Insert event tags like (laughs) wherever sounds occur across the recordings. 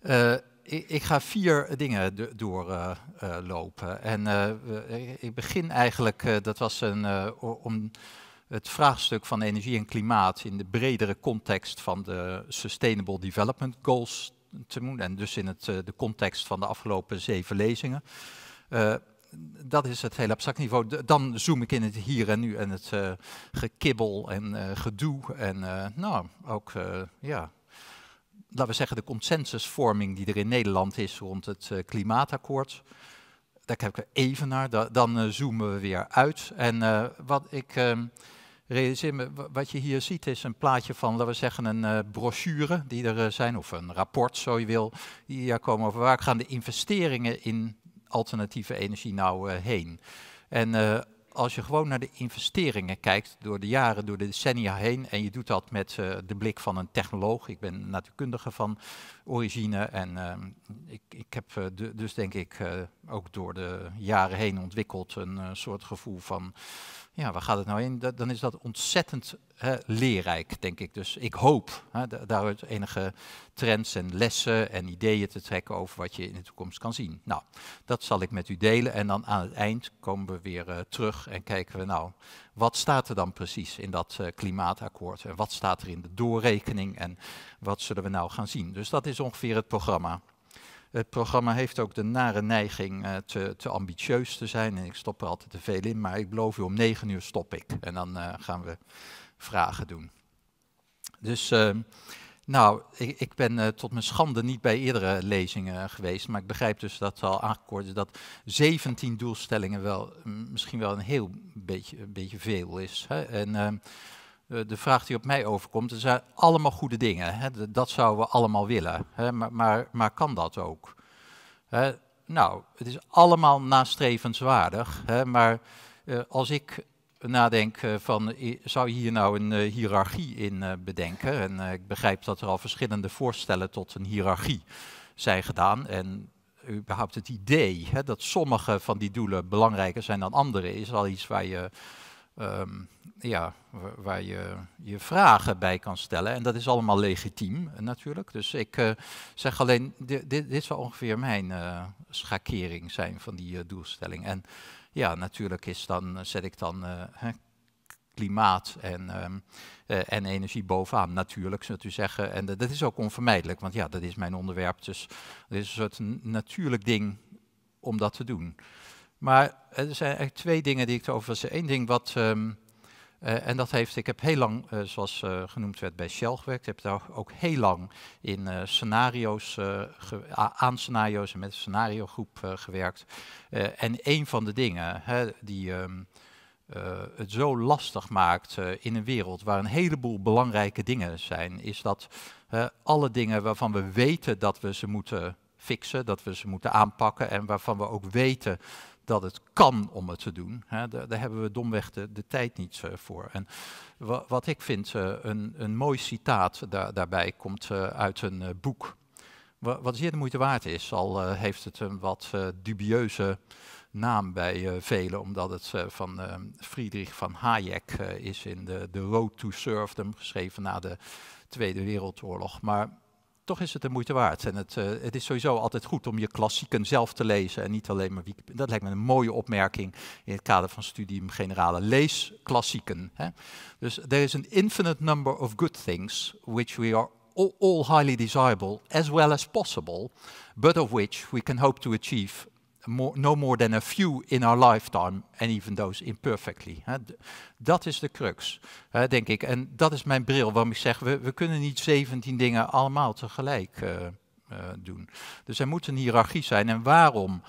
Eh, ik, ik, ga vier dingen doorlopen. Eh, eh, en ik begin eigenlijk, dat was een, om het vraagstuk van energie en klimaat in de bredere context van de Sustainable Development Goals te doen. En dus in het, de context van de afgelopen zeven lezingen. dat is het hele abstract niveau. Dan zoom ik in het hier en nu en het gekibbel en gedoe. En nou, ook ja, laten we zeggen, de consensusvorming die er in Nederland is rond het eh, klimaatakkoord. Daar kijk ik even naar, dan eh, zoomen we weer uit. En eh, wat ik ehm, realiseer me, wat je hier ziet is een plaatje van, laten we zeggen, een brochure die er zijn, of een rapport zo je wil, die hier komen over waar gaan de investeringen in alternatieve energie nou heen. En als je gewoon naar de investeringen kijkt door de jaren, door de decennia heen, en je doet dat met eh, de blik van een technoloog, ik ben natuurkundige van origine en ehm, ik, ik heb eh, dus denk ik eh, ook door de jaren heen ontwikkeld een soort gevoel van ja, waar gaat het nou in? dan is dat ontzettend leerrijk, denk ik. Dus ik hoop hè, daaruit enige trends en lessen en ideeën te trekken over wat je in de toekomst kan zien. Nou, dat zal ik met u delen en dan aan het eind komen we weer eh, terug en kijken we nou, wat staat er dan precies in dat uh, klimaatakkoord en wat staat er in de doorrekening en wat zullen we nou gaan zien? Dus dat is ongeveer het programma. Het programma heeft ook de nare neiging eh, te, te, ambitieus te zijn. En ik stop er altijd te veel in, maar ik beloof u om negen uur stop ik. En dan eh, gaan we vragen doen. Dus, ehm, nou, ik, ik ben eh, tot mijn schande niet bij eerdere lezingen geweest. Maar ik begrijp dus dat al aangekort is dat 17 doelstellingen wel mm, misschien wel een heel beetje, beetje veel is. Hè? En ehm, eh, de vraag die op mij overkomt, er zijn allemaal goede dingen. Hè? Dat zouden we allemaal willen. Hè? Maar, maar, maar, kan dat ook? Hè? Nou, het is allemaal nastrevenswaardig. Maar eh, als ik nadenk eh, van, zou je hier nou een hiërarchie in bedenken? En ik begrijp dat er al verschillende voorstellen tot een hiërarchie zijn gedaan. En überhaupt het idee dat sommige van die doelen belangrijker zijn dan andere, is al iets waar je Ehm, ja, waar je je vragen bij kan stellen. En dat is allemaal legitiem eh, natuurlijk. Dus ik eh, zeg alleen, dit, dit, zou ongeveer mijn eh, schakering zijn van die doelstelling. En ja, natuurlijk is dan, zet ik dan klimaat en, ehm, en energie bovenaan. Natuurlijk, zult u zeggen. En dat is ook onvermijdelijk, want ja, dat is mijn onderwerp. Dus het is een soort natuurlijk ding om dat te doen. Maar eh, er zijn eigenlijk twee dingen die ik erover wil zeggen. Eén ding wat, ehm, eh, en dat heeft, ik heb heel lang, eh, zoals genoemd werd, bij Shell gewerkt. Ik heb daar ook heel lang in scenario's, aan scenario's en met een groep gewerkt. en een van de dingen hè, die ehm, het zo lastig maakt in een wereld waar een heleboel belangrijke dingen zijn, is dat alle dingen waarvan we weten dat we ze moeten fixen, dat we ze moeten aanpakken en waarvan we ook weten dat het kan om het te doen. Hè, daar, hebben we domweg de, tijd niet eh, voor. En wat ik vind, eh, een, een mooi citaat daarbij komt eh, uit een boek. wat zeer de moeite waard is, al heeft het een wat dubieuze naam bij velen, omdat het van Friedrich van Hayek is in de, de Road to Serfdom, geschreven na de Tweede Wereldoorlog. Maar toch is het de moeite waard. En het, eh, het is sowieso altijd goed om je klassieken zelf te lezen en niet alleen maar Dat lijkt me een mooie opmerking in het kader van Studium Generale. Lees klassieken. Hè? Dus there is an infinite number of good things which we are all highly desirable as well as possible, but of which we can hope to achieve no more than a few in our lifetime, and even those imperfectly. dat is de crux, denk ik. En dat is mijn bril waarom ik zeg, we, we kunnen niet 17 dingen allemaal tegelijk eh, eh, doen. Dus er moet een hiërarchie zijn. En waarom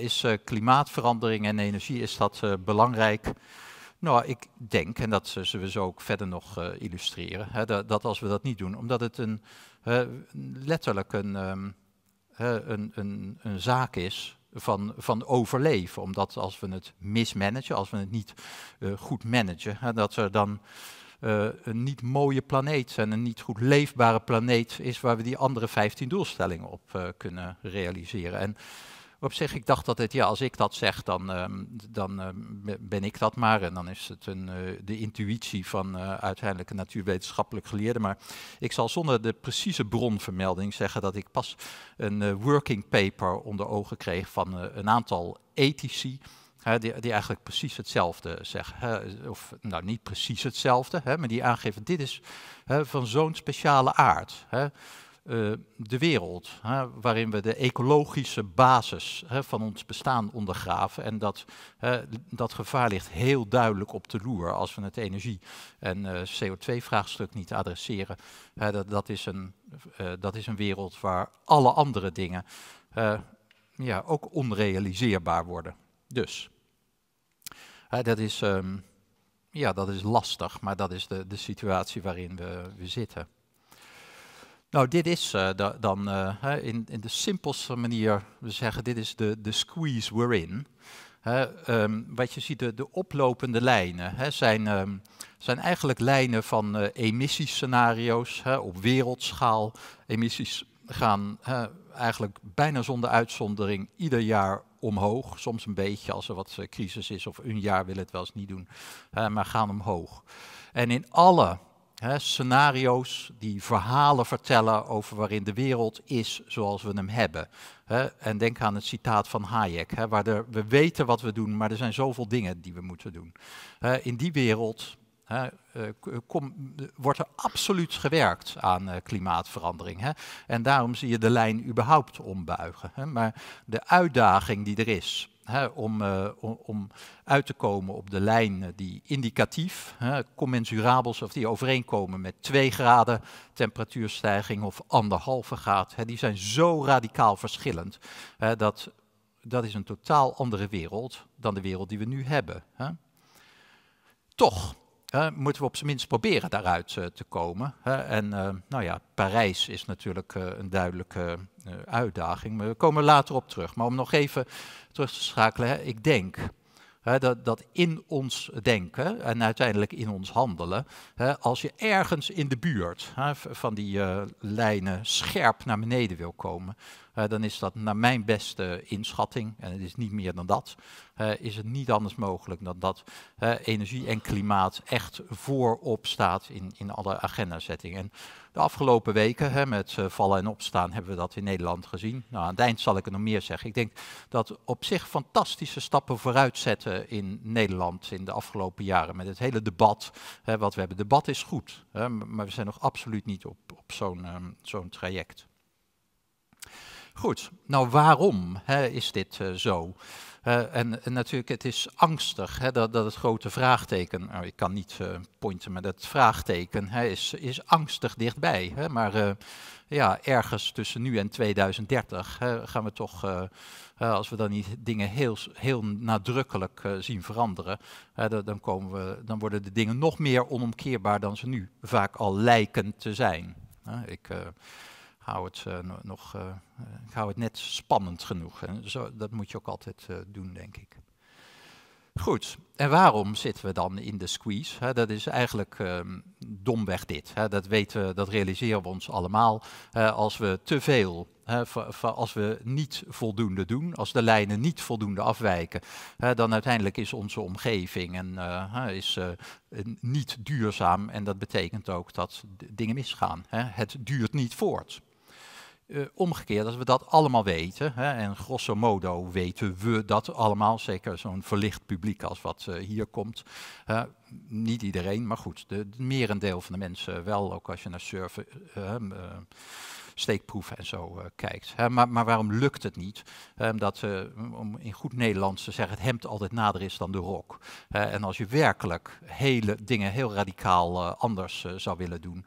is eh, klimaatverandering en energie is dat, belangrijk? Nou, ik denk, en dat zullen we zo ook verder nog illustreren, dat, dat, als we dat niet doen, omdat het een, letterlijk een, ehm, een, een, een zaak is van, van overleven. Omdat als we het mismanagen, als we het niet eh, goed managen, hè, dat er dan eh, een niet mooie planeet en een niet goed leefbare planeet is waar we die andere 15 doelstellingen op eh, kunnen realiseren. En op zich, ik dacht dat het, ja, als ik dat zeg, dan, ehm, dan ehm, ben ik dat maar. En dan is het een, eh, de intuïtie van uh, uiteindelijk een natuurwetenschappelijk geleerde. Maar ik zal zonder de precieze bronvermelding zeggen dat ik pas een eh, working paper onder ogen kreeg van een aantal ethici. die, die, eigenlijk precies hetzelfde zeggen. of nou niet precies hetzelfde, maar die aangeven: dit is van zo'n speciale aard. Eh, de wereld, hè, waarin we de ecologische basis hè, van ons bestaan ondergraven. En dat, hè, dat gevaar ligt heel duidelijk op de loer als we het energie- en eh, CO2-vraagstuk niet adresseren. Dat, dat, is een, eh, dat is een wereld waar alle andere dingen ja, ook onrealiseerbaar worden. Dus, dat, is, ehm, ja, dat is lastig, maar dat is de, de situatie waarin we, we zitten. Nou, dit is eh, dan eh, in, in, de simpelste manier, we zeggen, dit is de, de squeeze we're in. Ehm, wat je ziet, de, de oplopende lijnen hè, zijn, ehm, zijn eigenlijk lijnen van eh, emissiescenario's hè, op wereldschaal. Emissies gaan eigenlijk bijna zonder uitzondering ieder jaar omhoog. Soms een beetje als er wat crisis is of een jaar wil het wel eens niet doen, maar gaan omhoog. En in alle scenario's die verhalen vertellen over waarin de wereld is zoals we hem hebben. en denk aan het citaat van Hayek, waar we weten wat we doen, maar er zijn zoveel dingen die we moeten doen. in die wereld eh, wordt er absoluut gewerkt aan eh, klimaatverandering. En daarom zie je de lijn überhaupt ombuigen. Maar de uitdaging die er is, eh, om, om, uit te komen op de lijn eh, die indicatief, hè, commensurabel, of die overeenkomen met 2 graden temperatuurstijging of anderhalve graad, die zijn zo radicaal verschillend. dat, dat is een totaal andere wereld dan de wereld die we nu hebben. Toch, moeten we op zijn minst proberen daaruit eh, te komen. en eh, nou ja, Parijs is natuurlijk eh, een duidelijke uitdaging. Maar we komen later op terug. Maar om nog even terug te schakelen, hè, ik denk. dat, dat, in ons denken en uiteindelijk in ons handelen, als je ergens in de buurt van die lijnen scherp naar beneden wil komen, eh, dan is dat naar mijn beste inschatting, en het is niet meer dan dat, eh, is het niet anders mogelijk dan dat eh, energie en klimaat echt voorop staat in, in alle agendazettingen. En de afgelopen weken hè, met vallen en opstaan hebben we dat in Nederland gezien. Nou, aan het eind zal ik er nog meer zeggen. Ik denk dat op zich fantastische stappen vooruit zetten in Nederland in de afgelopen jaren. Met het hele debat hè, wat we hebben. Debat is goed, hè, maar we zijn nog absoluut niet op, op zo'n ehm, zo'n traject. Goed, nou waarom hè, is dit eh, zo? Eh, en, natuurlijk, het is angstig hè, dat, dat het grote vraagteken, nou, ik kan niet uh, pointen met het vraagteken, is, is angstig dichtbij. Hè, maar ja, ergens tussen nu en 2030 gaan we toch, als we dan niet dingen heel, heel nadrukkelijk zien veranderen, dan, komen we, dan worden de dingen nog meer onomkeerbaar dan ze nu vaak al lijken te zijn. ik hou het, eh, nog, eh, eh, ik hou het net spannend genoeg. zo, dat moet je ook altijd doen, denk ik. Goed, en waarom zitten we dan in de squeeze? dat is eigenlijk ehm, domweg dit. dat, weten, dat realiseren we ons allemaal. als we te veel, als we niet voldoende doen, als de lijnen niet voldoende afwijken, dan uiteindelijk is onze omgeving en, is, niet duurzaam. En dat betekent ook dat dingen misgaan. Het duurt niet voort. Eh, omgekeerd, als we dat allemaal weten, hè, en grosso modo weten we dat allemaal, zeker zo'n verlicht publiek als wat eh, hier komt. niet iedereen, maar goed, het merendeel van de mensen wel, ook als je naar surfen eh, steekproef en zo eh, kijkt. maar, maar, waarom lukt het niet? Omdat, ehm, eh, om in goed Nederlands te zeggen, het hemd altijd nader is dan de rok. en als je werkelijk hele dingen heel radicaal eh, anders zou willen doen,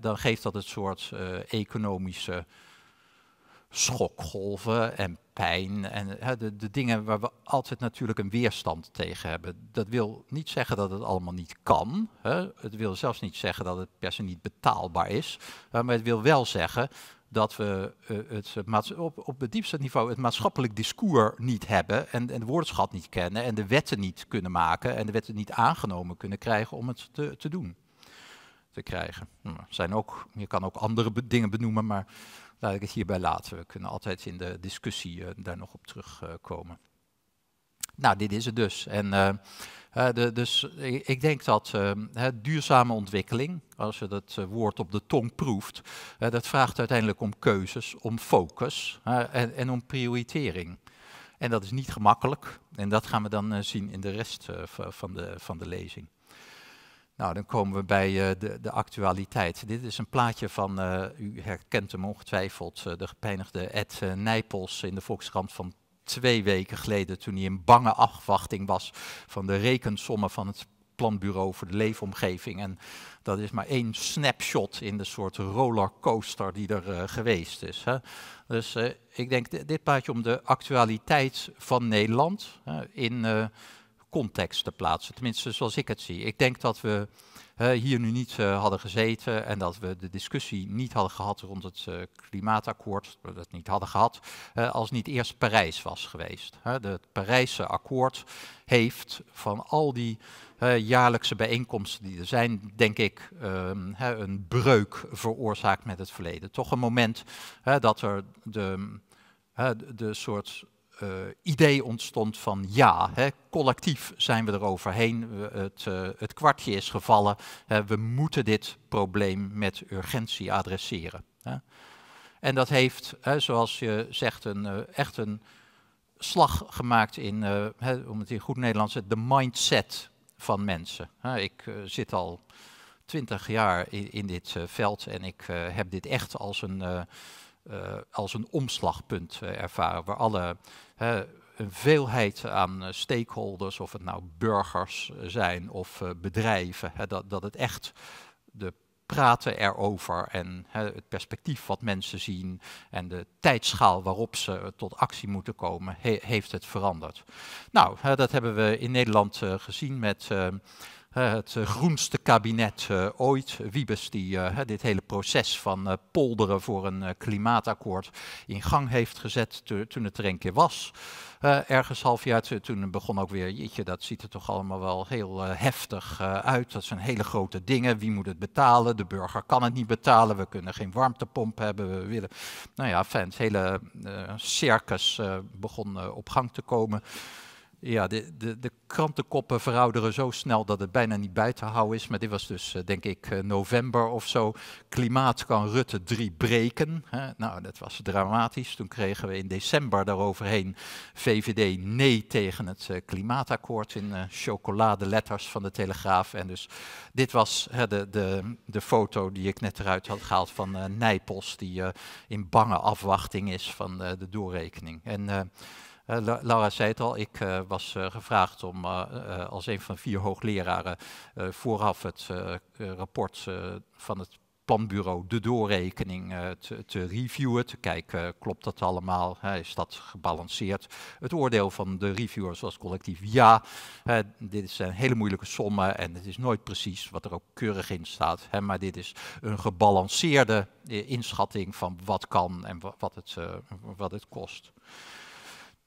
dan geeft dat het soort economische schokgolven en pijn en de, dingen waar we altijd natuurlijk een weerstand tegen hebben. Dat wil niet zeggen dat het allemaal niet kan. Het wil zelfs niet zeggen dat het per se niet betaalbaar is. maar het wil wel zeggen dat we eh, het op, op het diepste niveau het maatschappelijk discours niet hebben en, de woordschat niet kennen en de wetten niet kunnen maken en de wetten niet aangenomen kunnen krijgen om het te, te doen. Te krijgen. Nou, zijn ook, je kan ook andere dingen benoemen, maar laat ik het hierbij laten. We kunnen altijd in de discussie eh, daar nog op terugkomen. nou, dit is het dus. En eh, de, dus ik denk dat eh, duurzame ontwikkeling, als je dat woord op de tong proeft, dat vraagt uiteindelijk om keuzes, om focus en, en om prioritering. En dat is niet gemakkelijk. En dat gaan we dan zien in de rest van, de, van de lezing. Nou, dan komen we bij eh, de, de, actualiteit. Dit is een plaatje van, eh, u herkent hem ongetwijfeld, eh, de gepeinigde Ed Nijpels in de Volkskrant van twee weken geleden, toen hij in bange afwachting was van de rekensommen van het planbureau voor de leefomgeving. En dat is maar één snapshot in de soort rollercoaster die er geweest is. Hè. Dus ik denk dit plaatje om de actualiteit van Nederland in context te plaatsen. Tenminste, zoals ik het zie. Ik denk dat we hier nu niet eh, hadden gezeten en dat we de discussie niet hadden gehad rond het eh, klimaatakkoord, dat niet hadden gehad, eh, als niet eerst Parijs was geweest. het Parijse akkoord heeft van al die jaarlijkse bijeenkomsten die er zijn, denk ik, ehm, een breuk veroorzaakt met het verleden. Toch een moment dat er de, de soort eh, idee ontstond van ja, hè, collectief zijn we er overheen, het, eh, het kwartje is gevallen, hè, we moeten dit probleem met urgentie adresseren. Hè. En dat heeft, zoals je zegt, een, eh, echt een slag gemaakt in, om het in goed Nederlands te de mindset van mensen. ik zit al twintig jaar in, in dit veld en ik heb dit echt als een eh, als een omslagpunt eh, ervaren, waar alle een veelheid aan eh, stakeholders, of het nou burgers zijn of bedrijven, dat, dat het echt de praten erover en het perspectief wat mensen zien en de tijdschaal waarop ze tot actie moeten komen, heeft het veranderd. Nou, dat hebben we in Nederland gezien met het eh, groenste kabinet eh, ooit. Wiebes, die eh, dit hele proces van polderen voor een klimaatakkoord in gang heeft gezet toen het er een keer was. ergens half jaar toen begon ook weer, jeetje, dat ziet er toch allemaal wel heel heftig uit. Dat zijn hele grote dingen. Wie moet het betalen? De burger kan het niet betalen. We kunnen geen warmtepomp hebben. We willen. Nou ja, fans, het hele circus begon op gang te komen. Ja, de, de, de, krantenkoppen verouderen zo snel dat het bijna niet bij te houden is. Maar dit was dus, eh, denk ik, eh, november of zo. Klimaat kan Rutte 3 breken. Hè? Nou, dat was dramatisch. Toen kregen we in december daaroverheen VVD nee tegen het eh, klimaatakkoord in chocoladeletters van de Telegraaf. En dus dit was hè, de, de, de foto die ik net eruit had gehaald van Nijpels, die in bange afwachting is van de doorrekening. En... Eh, Laura zei het al, ik eh, was eh, gevraagd om als een van vier hoogleraren vooraf het rapport van het planbureau de doorrekening te, te, reviewen, te kijken, klopt dat allemaal, is dat gebalanceerd. Het oordeel van de reviewers was collectief ja, dit zijn hele moeilijke sommen en het is nooit precies wat er ook keurig in staat, hè, maar dit is een gebalanceerde inschatting van wat kan en wat het, wat het kost.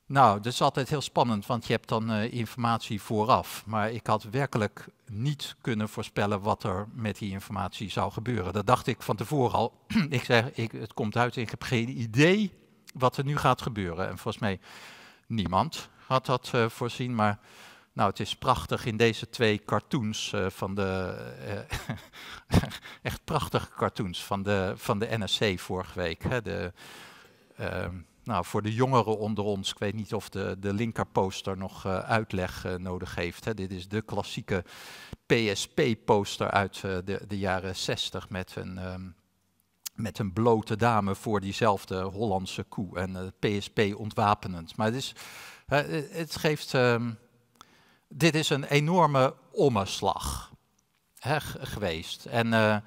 Nou, dat is altijd heel spannend, want je hebt dan eh, informatie vooraf. Maar ik had werkelijk niet kunnen voorspellen wat er met die informatie zou gebeuren. Dat dacht ik van tevoren al. (clears throat) ik zeg, ik, het komt uit, ik heb geen idee wat er nu gaat gebeuren. En volgens mij niemand had dat uh, voorzien, maar nou, het is prachtig in deze twee cartoons eh, van de. (laughs) echt prachtige cartoons van de, van de NSC vorige week. Hè, de, ehm, nou, voor de jongeren onder ons, ik weet niet of de, de linkerposter nog eh, uitleg eh, nodig heeft. Hè. Dit is de klassieke PSP-poster uit eh, de, de, jaren 60 met een, ehm, met een blote dame voor diezelfde Hollandse koe. En PSP ontwapenend. Maar het, is, het geeft. Ehm, dit is een enorme ommeslag hè, geweest. En.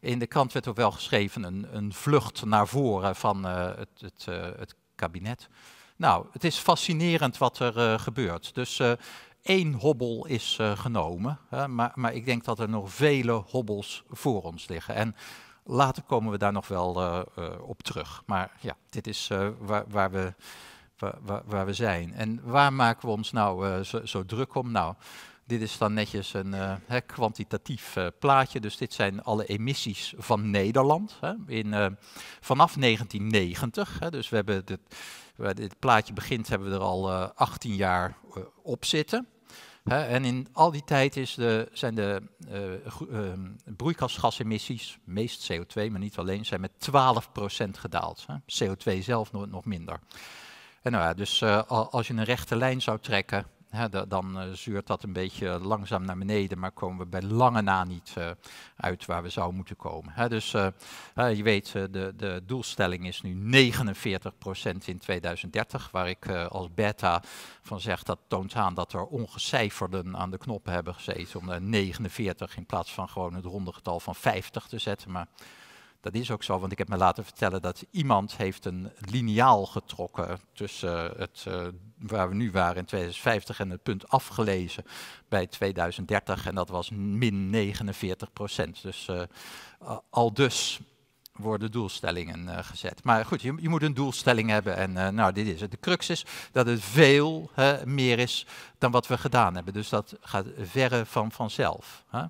In de krant werd ook wel geschreven een, vlucht naar voren van het, het, het, kabinet. Nou, het is fascinerend wat er eh, gebeurt. Dus eh, één hobbel is eh, genomen, hè, maar, maar, ik denk dat er nog vele hobbels voor ons liggen. En later komen we daar nog wel op terug. Maar ja, dit is waar, waar, we, waar, waar, we zijn. En waar maken we ons nou zo druk om? Nou, dit is dan netjes een eh, kwantitatief eh, plaatje. Dus dit zijn alle emissies van Nederland in, eh, vanaf 1990. Hè, dus we hebben dit, dit plaatje begint, hebben we er al 18 jaar op zitten. en in al die tijd is de, zijn de ehm, broeikasgasemissies, meest CO2, maar niet alleen, zijn met 12% gedaald. CO2 zelf nog, nog minder. En nou ja, dus als je een rechte lijn zou trekken dan eh, zuurt dat een beetje langzaam naar beneden, maar komen we bij lange na niet eh, uit waar we zouden moeten komen. dus eh, je weet, de, de, doelstelling is nu 49% in 2030, waar ik als beta van zeg dat toont aan dat er ongecijferden aan de knoppen hebben gezeten om 49 in plaats van gewoon het ronde getal van 50 te zetten. Maar dat is ook zo, want ik heb me laten vertellen dat iemand heeft een liniaal getrokken tussen het, eh, waar we nu waren in 2050 en het punt afgelezen bij 2030. En dat was min 49 procent. Dus uh, al dus worden doelstellingen eh, gezet. Maar goed, je, je, moet een doelstelling hebben en nou, dit is het. De crux is dat het veel meer is dan wat we gedaan hebben. Dus dat gaat verre van vanzelf. Hè.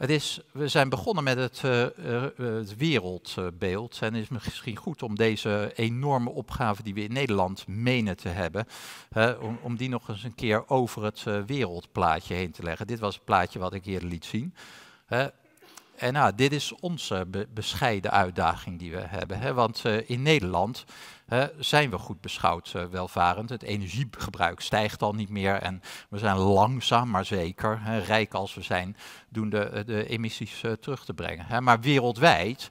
Het is, we zijn begonnen met het, eh, eh, eh, het, wereldbeeld. En het is misschien goed om deze enorme opgave die we in Nederland menen te hebben, om, om, die nog eens een keer over het wereldplaatje heen te leggen. Dit was het plaatje wat ik eerder liet zien. En nou, dit is onze bescheiden uitdaging die we hebben. Hè? Want eh, in Nederland zijn we goed beschouwd eh, welvarend. Het energiegebruik stijgt al niet meer. En we zijn langzaam, maar zeker, rijk als we zijn, doen de, eh, de emissies terug te brengen. Hè? Maar wereldwijd,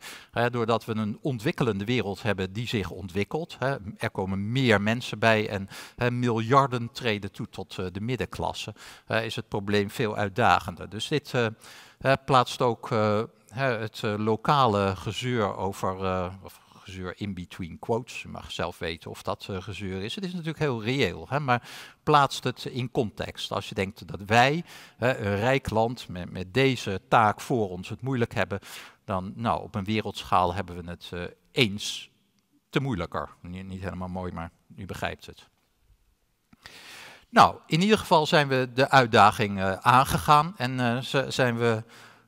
doordat we een ontwikkelende wereld hebben die zich ontwikkelt, er komen meer mensen bij en miljarden treden toe tot de middenklasse, is het probleem veel uitdagender. Dus dit plaatst ook eh, het eh, lokale gezeur over, uh, of gezeur in between quotes, u mag zelf weten of dat gezeur is. Het is natuurlijk heel reëel, maar plaatst het in context. Als je denkt dat wij, een rijk land, met, met, deze taak voor ons het moeilijk hebben, dan nou, op een wereldschaal hebben we het eens te moeilijker. niet helemaal mooi, maar u begrijpt het. Nou, in ieder geval zijn we de uitdaging eh, aangegaan en eh, zijn we,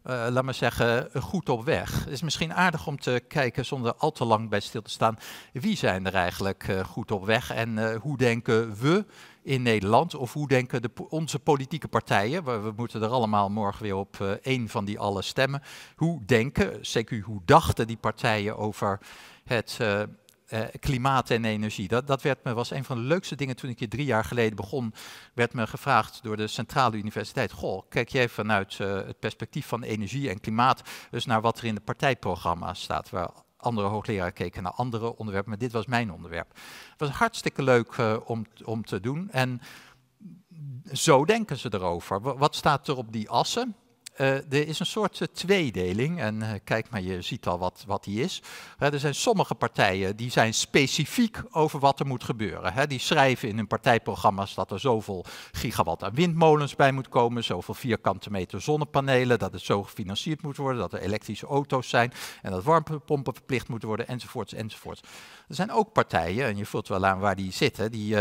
uh, laat maar zeggen, goed op weg. Het is misschien aardig om te kijken, zonder al te lang bij stil te staan, wie zijn er eigenlijk goed op weg en hoe denken we in Nederland of hoe denken de, onze politieke partijen, we, we moeten er allemaal morgen weer op één van die alle stemmen, hoe denken, CQ, hoe dachten die partijen over het eh, klimaat en energie. Dat, dat werd me, was een van de leukste dingen toen ik hier drie jaar geleden begon. Werd me gevraagd door de Centrale Universiteit. Goh, kijk jij vanuit eh, het perspectief van energie en klimaat. Dus naar wat er in de partijprogramma's staat. Waar andere hoogleraren keken naar andere onderwerpen. Maar dit was mijn onderwerp. Het was hartstikke leuk eh, om, om te doen. En zo denken ze erover. Wat staat er op die assen? Eh, er is een soort eh, tweedeling en eh, kijk maar, je ziet al wat, wat die is. er zijn sommige partijen die zijn specifiek over wat er moet gebeuren. Die schrijven in hun partijprogramma's dat er zoveel gigawatt aan windmolens bij moet komen, zoveel vierkante meter zonnepanelen, dat het zo gefinancierd moet worden, dat er elektrische auto's zijn en dat warmtepompen verplicht moeten worden, enzovoorts, enzovoorts. Er zijn ook partijen, en je voelt wel aan waar die zitten, die,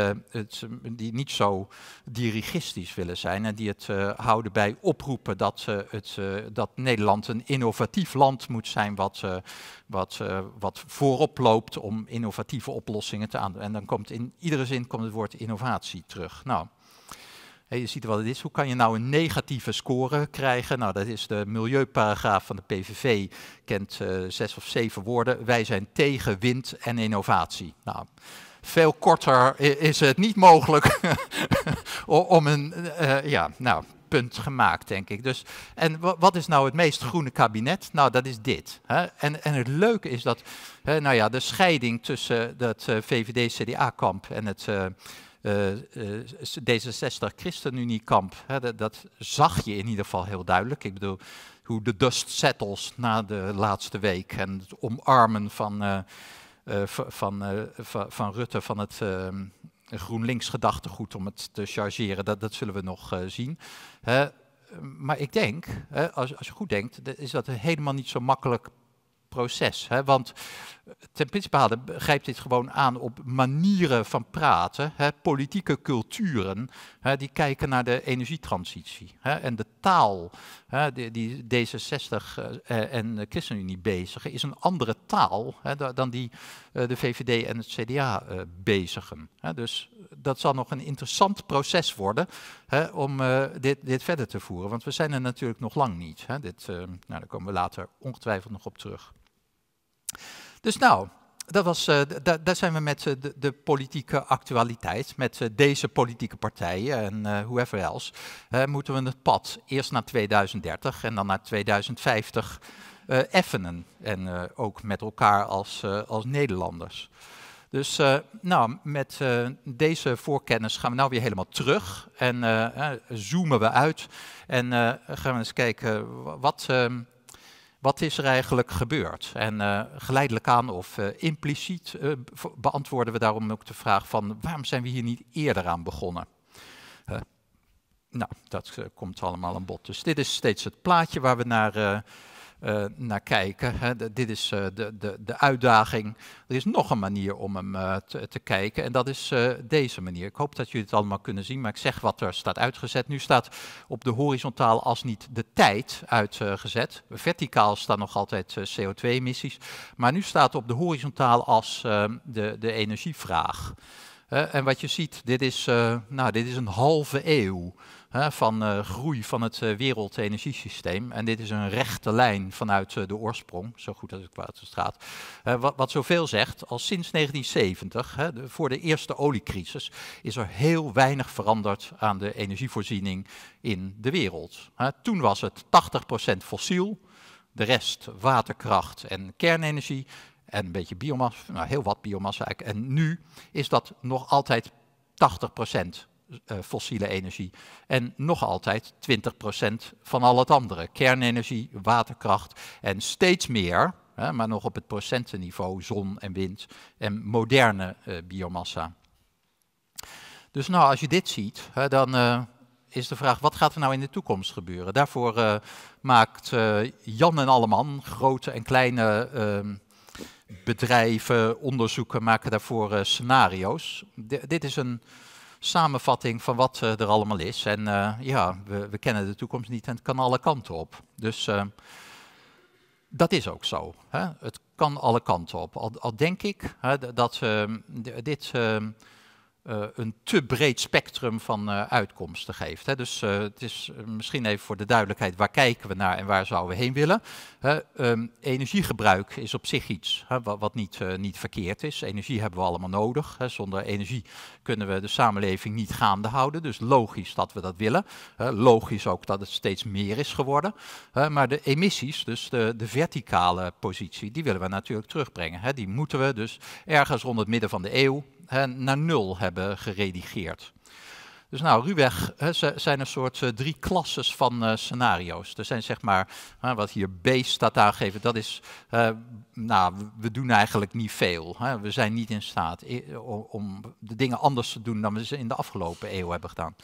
die niet zo dirigistisch willen zijn en die het houden bij oproepen dat ze het, eh, dat Nederland een innovatief land moet zijn wat, eh, wat, eh, wat voorop loopt om innovatieve oplossingen te aan. En dan komt in iedere zin komt het woord innovatie terug. Nou, je ziet wat het is. Hoe kan je nou een negatieve score krijgen? Nou, dat is de milieuparagraaf van de PVV. Kent zes of zeven woorden. Wij zijn tegen wind en innovatie. Nou, veel korter is het niet mogelijk (laughs) om een. ja, nou punt gemaakt, denk ik. Dus, en wat is nou het meest groene kabinet? Nou, dat is dit. Hè? En, en het leuke is dat hè, nou ja, de scheiding tussen dat eh, VVD-CDA-kamp en het uh, eh, uh, eh, D66-ChristenUnie-kamp, dat, dat zag je in ieder geval heel duidelijk. Ik bedoel, hoe de dust settles na de laatste week en het omarmen van... van, van, van Rutte van het, GroenLinks gedachtegoed om het te chargeren. Dat, dat zullen we nog eh, zien. maar ik denk, als, als, je goed denkt, is dat een helemaal niet zo makkelijk proces. Hè? Want ten principale grijpt dit gewoon aan op manieren van praten, hè, politieke culturen, hè, die kijken naar de energietransitie. Hè, en de taal die, die, D66 eh, eh, en de ChristenUnie bezigen, is een andere taal dan die eh, de VVD en het CDA bezigen. dus dat zal nog een interessant proces worden om dit, dit, verder te voeren, want we zijn er natuurlijk nog lang niet. dit, nou, daar komen we later ongetwijfeld nog op terug. Dus nou, dat was, eh, daar zijn we met eh, de, de, politieke actualiteit, met eh, deze politieke partijen en uh, whoever else, moeten we het pad eerst naar 2030 en dan naar 2050 effenen. En ook met elkaar als, als Nederlanders. Dus nou, met deze voorkennis gaan we nou weer helemaal terug en zoomen we uit en gaan we eens kijken wat, wat is er eigenlijk gebeurd? En eh, geleidelijk aan of eh, impliciet eh, beantwoorden we daarom ook de vraag van waarom zijn we hier niet eerder aan begonnen? nou, dat komt allemaal aan bod. Dus dit is steeds het plaatje waar we naar eh, naar kijken. Hè. dit is eh, de, de, de uitdaging. Er is nog een manier om hem eh, te, te, kijken en dat is deze manier. Ik hoop dat jullie het allemaal kunnen zien, maar ik zeg wat er staat uitgezet. Nu staat op de horizontale as niet de tijd uitgezet. Verticaal staan nog altijd CO2-emissies, maar nu staat op de horizontale as ehm, de, de energievraag. en wat je ziet, dit is, nou, dit is een halve eeuw hè, van uh, groei van het eh, wereldenergiesysteem. En dit is een rechte lijn vanuit eh, de oorsprong, zo goed als het kwaad straat. wat, wat zoveel zegt, als sinds 1970, hè, de, voor de eerste oliecrisis, is er heel weinig veranderd aan de energievoorziening in de wereld. toen was het 80% fossiel. De rest waterkracht en kernenergie en een beetje biomassa, nou heel wat biomassa eigenlijk. En nu is dat nog altijd 80% eh, fossiele energie. En nog altijd 20% van al het andere. Kernenergie, waterkracht en steeds meer, hè, maar nog op het procentenniveau, zon en wind en moderne eh, biomassa. Dus nou, als je dit ziet, hè, dan eh, is de vraag, wat gaat er nou in de toekomst gebeuren? Daarvoor maakt Jan en Alleman, grote en kleine ehm, bedrijven, onderzoeken, maken daarvoor scenario's. dit is een samenvatting van wat eh, er allemaal is. En eh, ja, we, we, kennen de toekomst niet en het kan alle kanten op. Dus eh, dat is ook zo. Hè? Het kan alle kanten op. Al, al denk ik hè, dat ehm, dit ehm, eh, een te breed spectrum van eh, uitkomsten geeft. Hè. Dus eh, het is misschien even voor de duidelijkheid, waar kijken we naar en waar zouden we heen willen? Ehm, energiegebruik is op zich iets hè, wat, niet, niet verkeerd is. Energie hebben we allemaal nodig. Zonder energie kunnen we de samenleving niet gaande houden. Dus logisch dat we dat willen. Logisch ook dat het steeds meer is geworden. Maar de emissies, dus de, de, verticale positie, die willen we natuurlijk terugbrengen. Die moeten we dus ergens rond het midden van de eeuw hè, naar nul hebben geredigeerd. Dus nou, ruwweg hè, zijn een soort eh, drie klasses van eh, scenario's. Er zijn zeg maar, wat hier B staat aangegeven, dat is, eh, nou, we doen eigenlijk niet veel. Hè. We zijn niet in staat om de dingen anders te doen dan we ze in de afgelopen eeuw hebben gedaan.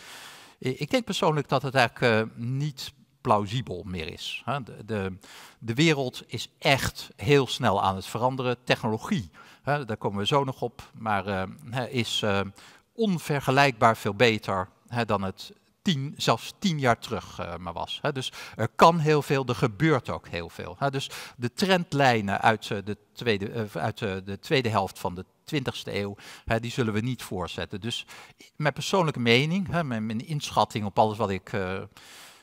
Ik denk persoonlijk dat het eigenlijk niet plausibel meer is. Hè. De, de, de wereld is echt heel snel aan het veranderen. Technologie hè, daar komen we zo nog op, maar eh, is eh, onvergelijkbaar veel beter hè, dan het zelfs tien jaar terug eh, maar was. Hè. Dus er kan heel veel, er gebeurt ook heel veel. Hè. Dus de trendlijnen uit, de, tweede, de tweede helft van de 20e eeuw, hè, die zullen we niet voorzetten. Dus mijn persoonlijke mening, mijn, inschatting op alles wat ik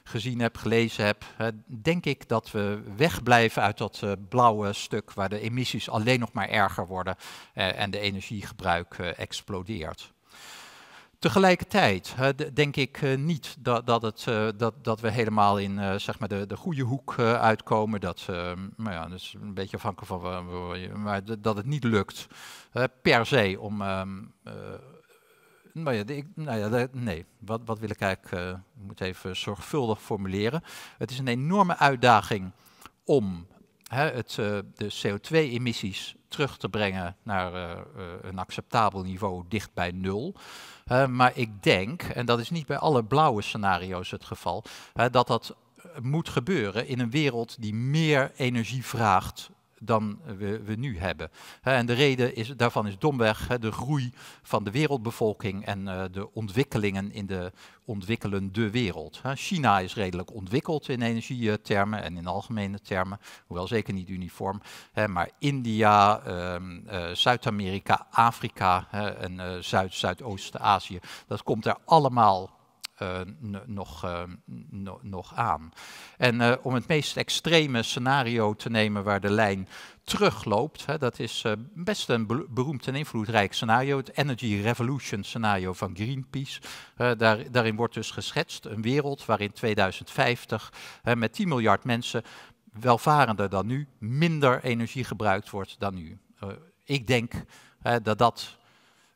gezien heb, gelezen heb, denk ik dat we wegblijven uit dat eh, blauwe stuk waar de emissies alleen nog maar erger worden eh, en de energiegebruik eh, explodeert. Tegelijkertijd denk ik niet dat, dat, het, dat, dat we helemaal in zeg maar de, de goede hoek uitkomen. Dat, nou ja, dat is een beetje afhankelijk van maar dat het niet lukt per se om ehm, maar ja, nou ja, nou nee, wat, wat wil ik eigenlijk, uh, moet even zorgvuldig formuleren. Het is een enorme uitdaging om hè, het, eh, de CO2-emissies terug te brengen naar eh, een acceptabel niveau dicht bij nul. maar ik denk, en dat is niet bij alle blauwe scenario's het geval, dat dat moet gebeuren in een wereld die meer energie vraagt dan we, we nu hebben. En de reden is, daarvan is domweg de groei van de wereldbevolking en eh, de ontwikkelingen in de ontwikkelende wereld. China is redelijk ontwikkeld in energietermen en in algemene termen, hoewel zeker niet uniform. Maar India, ehm, eh, Zuid-Amerika, Afrika en eh, Zuid-Zuidoost-Azië, dat komt er allemaal eh, nog, eh, nog aan. En eh, om het meest extreme scenario te nemen waar de lijn terugloopt, hè, dat is best een beroemd en invloedrijk scenario, het Energy Revolution scenario van Greenpeace. Daar, daarin wordt dus geschetst een wereld waarin 2050 met 10 miljard mensen welvarender dan nu, minder energie gebruikt wordt dan nu. ik denk dat dat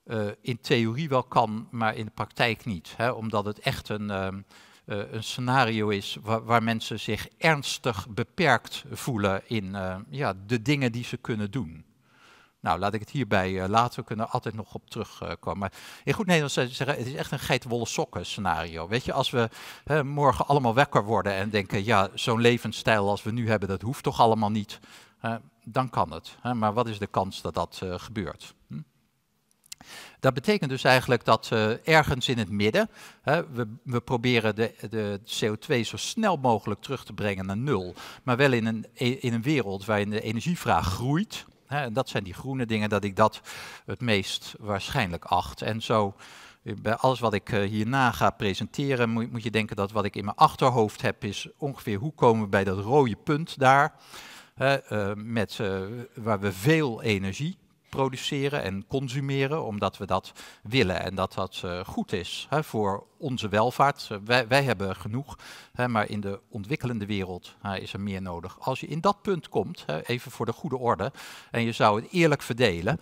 eh, in theorie wel kan, maar in de praktijk niet. Hè, omdat het echt een, ehm, eh, een scenario is waar, mensen zich ernstig beperkt voelen in eh, ja, de dingen die ze kunnen doen. Nou, laat ik het hierbij laten. We kunnen altijd nog op terugkomen. Maar in goed Nederlands zeggen, het is echt een geitwolle sokken scenario. Weet je, als we morgen allemaal wekker worden en denken, ja, zo'n levensstijl als we nu hebben, dat hoeft toch allemaal niet. dan kan het. Hè, maar wat is de kans dat dat gebeurt? Hm? Dat betekent dus eigenlijk dat eh, ergens in het midden, hè, we, we, proberen de, de, CO2 zo snel mogelijk terug te brengen naar nul, maar wel in een, e, in een wereld waarin de energievraag groeit. Hè, en dat zijn die groene dingen dat ik dat het meest waarschijnlijk acht. En zo eh, bij alles wat ik eh, hierna ga presenteren, moet, je denken dat wat ik in mijn achterhoofd heb, is ongeveer hoe komen we bij dat rode punt daar, met, waar we veel energie produceren en consumeren, omdat we dat willen en dat dat eh, goed is hè, voor onze welvaart. Eh, wij, wij, hebben genoeg, hè, maar in de ontwikkelende wereld is er meer nodig. Als je in dat punt komt, hè, even voor de goede orde, en je zou het eerlijk verdelen,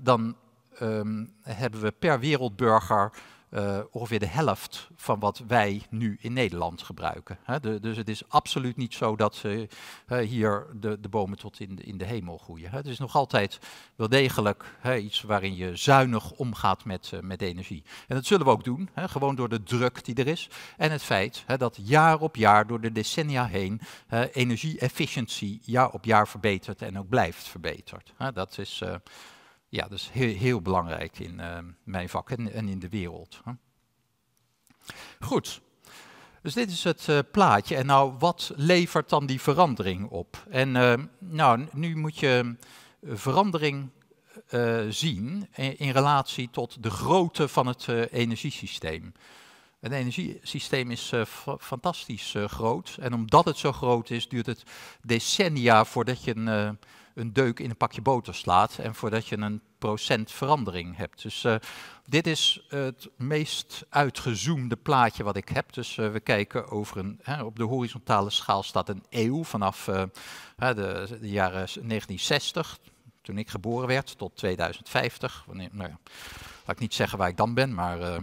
dan ehm, hebben we per wereldburger eh, ongeveer de helft van wat wij nu in Nederland gebruiken. dus het is absoluut niet zo dat ze, hier de, de, bomen tot in de, in de hemel groeien. het is nog altijd wel degelijk iets waarin je zuinig omgaat met, eh, met energie. En dat zullen we ook doen, gewoon door de druk die er is. En het feit dat jaar op jaar, door de decennia heen, energie-efficiëntie jaar op jaar verbetert en ook blijft verbeterd. dat is eh, ja, dat is heel, heel belangrijk in eh, mijn vak en, en, in de wereld. Hè. Goed, dus dit is het eh, plaatje. En nou, wat levert dan die verandering op? En eh, nou, nu moet je verandering zien in, relatie tot de grootte van het energiesysteem. Een energiesysteem is fantastisch groot. En omdat het zo groot is, duurt het decennia voordat je een een deuk in een pakje boter slaat en voordat je een procent verandering hebt. Dus eh, dit is het meest uitgezoomde plaatje wat ik heb. Dus eh, we kijken over een, hè, op de horizontale schaal staat een eeuw vanaf eh, de, jaren 1960, toen ik geboren werd, tot 2050. Wanneer, nou ja, laat ik niet zeggen waar ik dan ben, maar...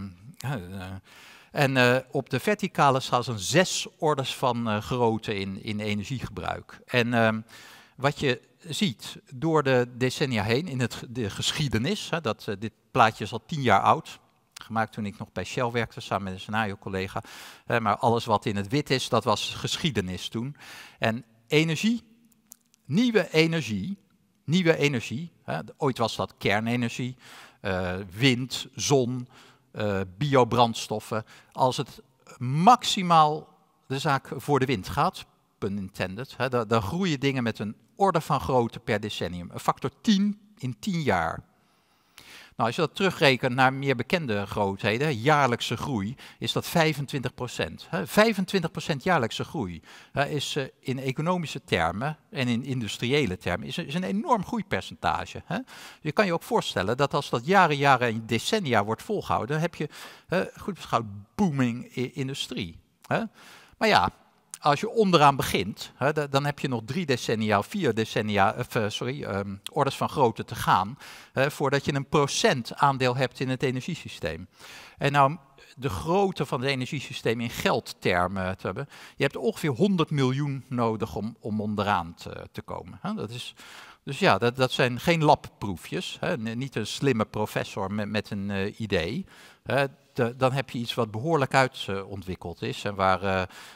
en op de verticale schaal zijn zes orders van grootte in, in energiegebruik. En wat je ziet door de decennia heen in het, de geschiedenis, hè, dat, eh, dit plaatje is al tien jaar oud, gemaakt toen ik nog bij Shell werkte, samen met een scenario-collega. Eh, maar alles wat in het wit is, dat was geschiedenis toen. En energie, nieuwe energie, nieuwe energie. Hè, ooit was dat kernenergie, eh, wind, zon, biobrandstoffen. Als het maximaal de zaak voor de wind gaat, pun intended, hè, groeien dingen met een orde van grootte per decennium. Een factor 10 in 10 jaar. Nou, als je dat terugrekent naar meer bekende grootheden, jaarlijkse groei, is dat 25 25 jaarlijkse groei is eh, in economische termen en in industriële termen is een enorm groeipercentage. Je kan je ook voorstellen dat als dat jaren, jaren en decennia wordt volgehouden, dan heb je, goed beschouwd, booming industrie. Maar ja, als je onderaan begint, hè, dan heb je nog drie decennia of vier decennia, of, eh, sorry, ehm, orders van grootte te gaan, hè, voordat je een procent aandeel hebt in het energiesysteem. En nou, de grootte van het energiesysteem in geldtermen te hebben, je hebt ongeveer 100 miljoen nodig om, om onderaan te, te komen. Hè. Dat is dus ja, dat, dat, zijn geen labproefjes. Hè. Niet een slimme professor met, met een eh, idee dan heb je iets wat behoorlijk uitontwikkeld is en waar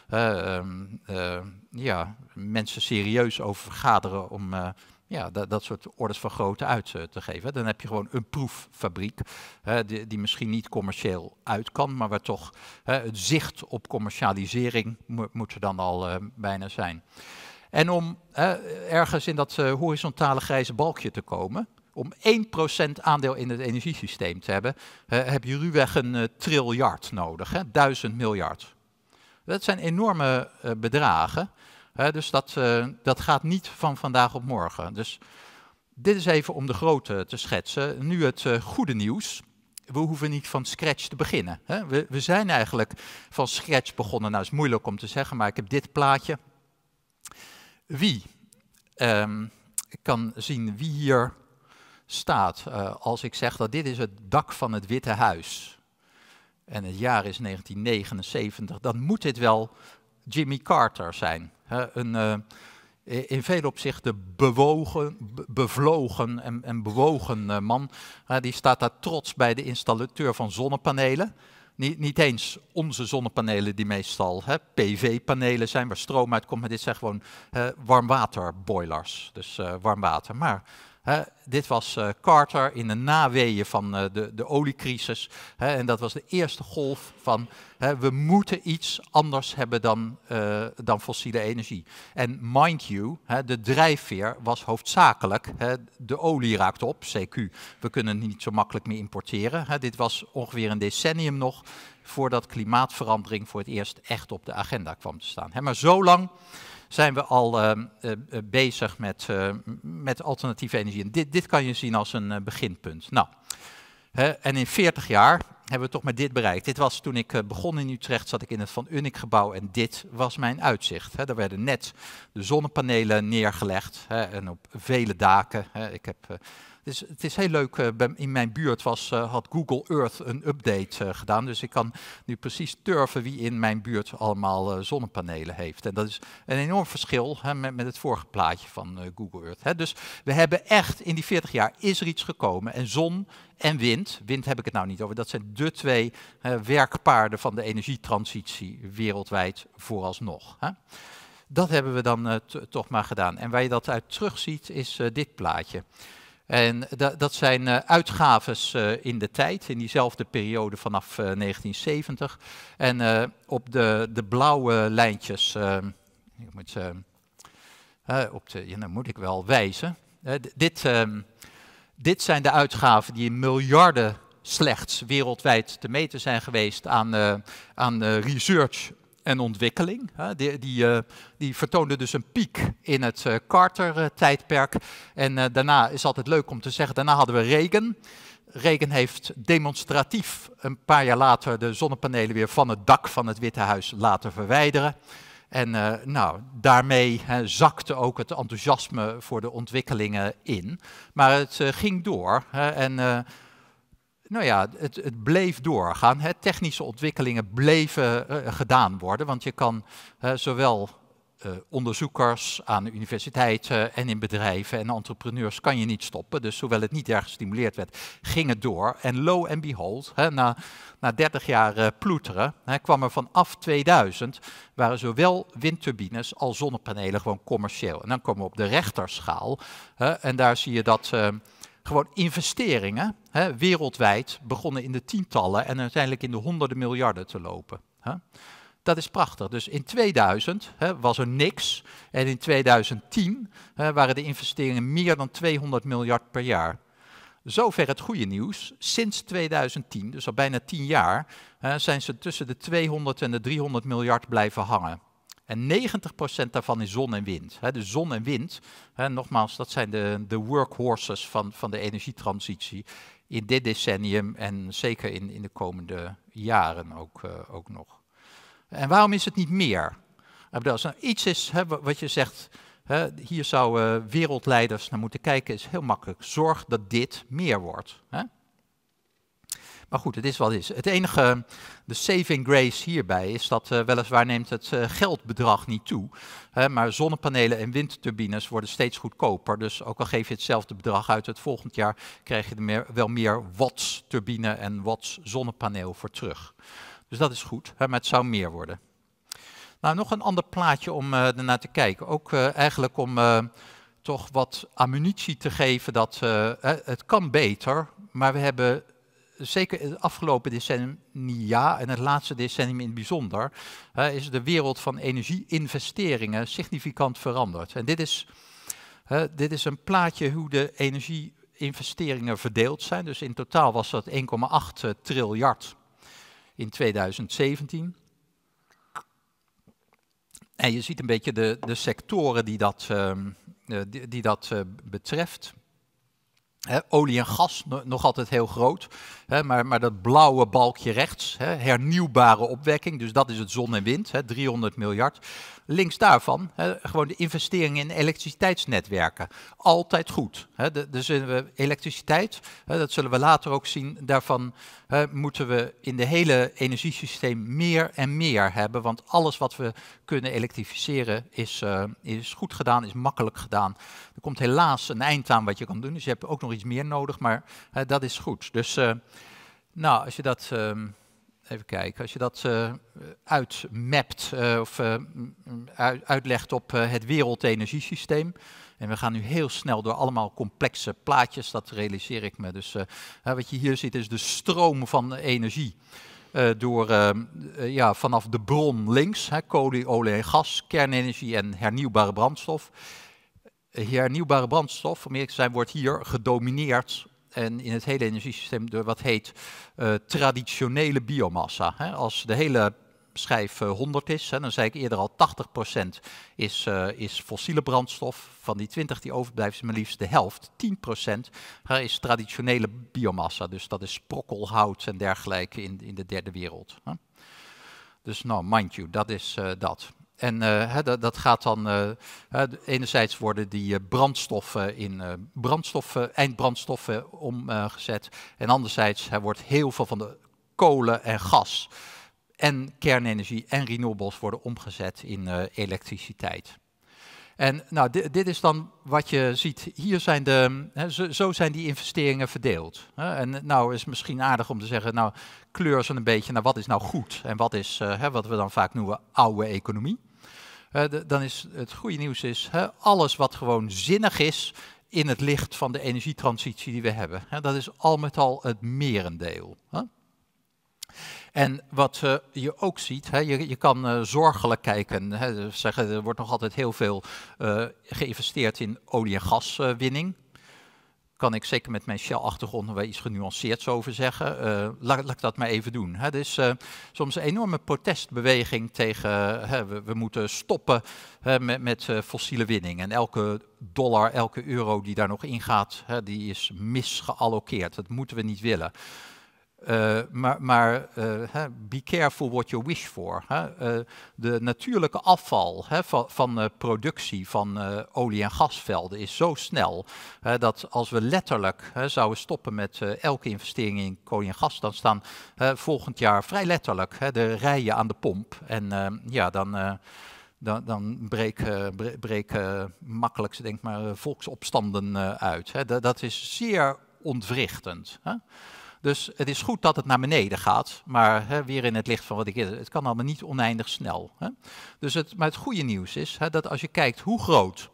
eh, ehm, eh, ja, mensen serieus over vergaderen om eh, ja, dat, soort orders van grootte uit te geven. Dan heb je gewoon een proeffabriek, die, die, misschien niet commercieel uit kan, maar waar toch het zicht op commercialisering moet er dan al bijna zijn. En om ergens in dat horizontale grijze balkje te komen, om 1% aandeel in het energiesysteem te hebben, heb je ruwweg een eh, triljard nodig, hè? duizend miljard. Dat zijn enorme eh, bedragen, hè? dus dat, eh, dat gaat niet van vandaag op morgen. Dus dit is even om de grootte te schetsen. Nu het goede nieuws. We hoeven niet van scratch te beginnen. Hè? We, we zijn eigenlijk van scratch begonnen. Nou, is moeilijk om te zeggen, maar ik heb dit plaatje. Wie? ik ehm, kan zien wie hier staat. Eh, als ik zeg dat dit is het dak van het Witte Huis en het jaar is 1979, dan moet dit wel Jimmy Carter zijn. een, eh, in veel opzichten bewogen, bevlogen en, en bewogen eh, man. die staat daar trots bij de installateur van zonnepanelen. Niet, niet eens onze zonnepanelen die meestal PV-panelen zijn, waar stroom komt. Maar dit zijn gewoon warmwaterboilers, dus warm water. Maar dit was eh, Carter in de naweeën van eh, de, de, oliecrisis. en dat was de eerste golf van we moeten iets anders hebben dan, eh, dan fossiele energie. En mind you, de drijfveer was hoofdzakelijk, de olie raakt op, CQ. We kunnen niet zo makkelijk meer importeren. dit was ongeveer een decennium nog voordat klimaatverandering voor het eerst echt op de agenda kwam te staan. maar zo lang zijn we al eh, eh, eh, bezig met, met alternatieve energie. En dit, dit kan je zien als een beginpunt. Nou, en in 40 jaar hebben we toch met dit bereikt. Dit was toen ik begon in Utrecht, zat ik in het Van Unnik gebouw en dit was mijn uitzicht. Hè. Er werden net de zonnepanelen neergelegd hè, en op vele daken. Hè. Ik heb dus het is heel leuk, eh, in mijn buurt was, eh, had Google Earth een update eh, gedaan. Dus ik kan nu precies turven wie in mijn buurt allemaal zonnepanelen heeft. En dat is een enorm verschil hè, met, met het vorige plaatje van Google Earth. Hè. Dus we hebben echt, in die 40 jaar is er iets gekomen. En zon en wind, wind heb ik het nou niet over, dat zijn de twee werkpaarden van de energietransitie wereldwijd vooralsnog. Hè. Dat hebben we dan toch maar gedaan. En waar je dat uit terugziet is dit plaatje. En dat zijn eh, uitgaves eh, in de tijd, in diezelfde periode vanaf 1970. Eh, en op de, de blauwe lijntjes, ik moet, op dan moet ik wel wijzen. dit, ehm, dit zijn de uitgaven die in miljarden slechts wereldwijd te meten zijn geweest aan, aan research en ontwikkeling. die, die, eh, die vertoonde dus een piek in het eh, Carter-tijdperk. En eh, daarna is altijd leuk om te zeggen, daarna hadden we regen regen heeft demonstratief een paar jaar later de zonnepanelen weer van het dak van het Witte Huis laten verwijderen. En nou, daarmee zakte ook het enthousiasme voor de ontwikkelingen in. Maar het ging door. en nou ja, het, het, bleef doorgaan. Technische ontwikkelingen bleven eh, gedaan worden, want je kan zowel eh, onderzoekers aan de universiteiten en in bedrijven en entrepreneurs kan je niet stoppen. Dus hoewel het niet erg gestimuleerd werd, ging het door. En lo and behold, hè, na, na 30 jaar eh, ploeteren, hè, kwam er vanaf 2000, waren zowel windturbines als zonnepanelen gewoon commercieel. En dan komen we op de rechterschaal hè, en daar zie je dat gewoon investeringen hè, wereldwijd begonnen in de tientallen en uiteindelijk in de honderden miljarden te lopen. Hè. Dat is prachtig. Dus in 2000 hè, was er niks en in 2010 waren de investeringen meer dan 200 miljard per jaar. Zover het goede nieuws. Sinds 2010, dus al bijna 10 jaar, zijn ze tussen de 200 en de 300 miljard blijven hangen. En 90% daarvan is zon en wind. He, dus zon en wind, nogmaals, dat zijn de, de workhorses van, van de energietransitie in dit decennium en zeker in, in de komende jaren ook, eh, ook nog. En waarom is het niet meer? Als nou iets is wat je zegt, hier zouden wereldleiders naar moeten kijken, is heel makkelijk. Zorg dat dit meer wordt. He? Maar goed, het is wat is. Het enige, de saving grace hierbij is dat eh, weliswaar neemt het eh, geldbedrag niet toe. Hè, maar zonnepanelen en windturbines worden steeds goedkoper. Dus ook al geef je hetzelfde bedrag uit het volgend jaar, krijg je er meer, wel meer watts turbine en watts zonnepaneel voor terug. Dus dat is goed, hè, maar het zou meer worden. Nou, nog een ander plaatje om uh, ernaar te kijken. Ook eigenlijk om toch wat ammunitie te geven dat het kan beter, maar we hebben zeker het afgelopen ja, en het laatste decennium in het bijzonder, is de wereld van energieinvesteringen significant veranderd. En dit is, dit is een plaatje hoe de energieinvesteringen verdeeld zijn. Dus in totaal was dat 1,8 eh, triljard in 2017. En je ziet een beetje de, de sectoren die dat, ehm, eh, die, die, dat eh, betreft. olie en gas nog altijd heel groot. Hè, maar, maar, dat blauwe balkje rechts, hè, hernieuwbare opwekking, dus dat is het zon en wind, hè, 300 miljard. Links daarvan, gewoon de investeringen in elektriciteitsnetwerken. Altijd goed. De, dus elektriciteit, dat zullen we later ook zien, daarvan moeten we in het hele energiesysteem meer en meer hebben. Want alles wat we kunnen elektrificeren is, eh, is goed gedaan, is makkelijk gedaan. Er komt helaas een eind aan wat je kan doen, dus je hebt ook nog iets meer nodig, maar dat is goed. Dus... Eh, nou, als je dat, ehm, even kijkt, als je dat uh, uitmapt eh, of eh, mm, mm, uitlegt op het wereldenergiesysteem. En we gaan nu heel snel door allemaal complexe plaatjes, dat realiseer ik me. Dus wat je hier ziet is de stroom van energie. door ehm, ja, vanaf de bron links, hè, kolie, olie en gas, kernenergie en hernieuwbare brandstof. Hernieuwbare brandstof, om eerlijk te zijn, wordt hier gedomineerd en in het hele energiesysteem door wat heet eh, traditionele biomassa. Hè. Als de hele schijf 100 eh, is, hè, dan zei ik eerder al 80% is, eh, is fossiele brandstof. Van die 20 die overblijft is maar liefst de helft, 10% is traditionele biomassa. Dus dat is sprokkelhout en dergelijke in, in de derde wereld. Hè. Dus nou, mind you, dat is uh, dat. En eh, dat, dat, gaat dan eh, enerzijds worden die eh, brandstoffen in brandstoffen, eindbrandstoffen omgezet. en anderzijds wordt heel veel van de kolen en gas en kernenergie en renewables worden omgezet in elektriciteit. En nou, dit, dit, is dan wat je ziet. Hier zijn de, zo, zijn die investeringen verdeeld. En nou is misschien aardig om te zeggen, nou kleur ze een beetje naar nou, wat is nou goed en wat is eh, wat we dan vaak noemen oude economie. Eh, dan is het goede nieuws is, alles wat gewoon zinnig is in het licht van de energietransitie die we hebben. dat is al met al het merendeel. En wat eh, je ook ziet, hè, je, je, kan eh, zorgelijk kijken. Hè, dus zeggen, er wordt nog altijd heel veel uh, geïnvesteerd in olie- en gaswinning. kan ik zeker met mijn Shell-achtergrond nog wel iets genuanceerds over zeggen. Laat, laat, ik dat maar even doen. Hè. Er is dus, soms een enorme protestbeweging tegen... Hè, we, moeten stoppen met, met fossiele winning. En elke dollar, elke euro die daar nog ingaat, die is misgealloceerd. Dat moeten we niet willen. Eh, maar, maar eh, be careful what you wish for. Hè. Eh, de natuurlijke afval hè, van, van productie van olie- en gasvelden is zo snel hè, dat als we letterlijk zouden stoppen met elke investering in kolie en gas, dan staan volgend jaar vrij letterlijk de rijen aan de pomp. En ehm, ja, dan dan, dan breken, breken makkelijk denk maar, volksopstanden uit. Dat, is zeer ontwrichtend. Dus het is goed dat het naar beneden gaat, maar hè, weer in het licht van wat ik eerder. Het kan allemaal niet oneindig snel. Hè. Dus het, maar het goede nieuws is hè, dat als je kijkt hoe groot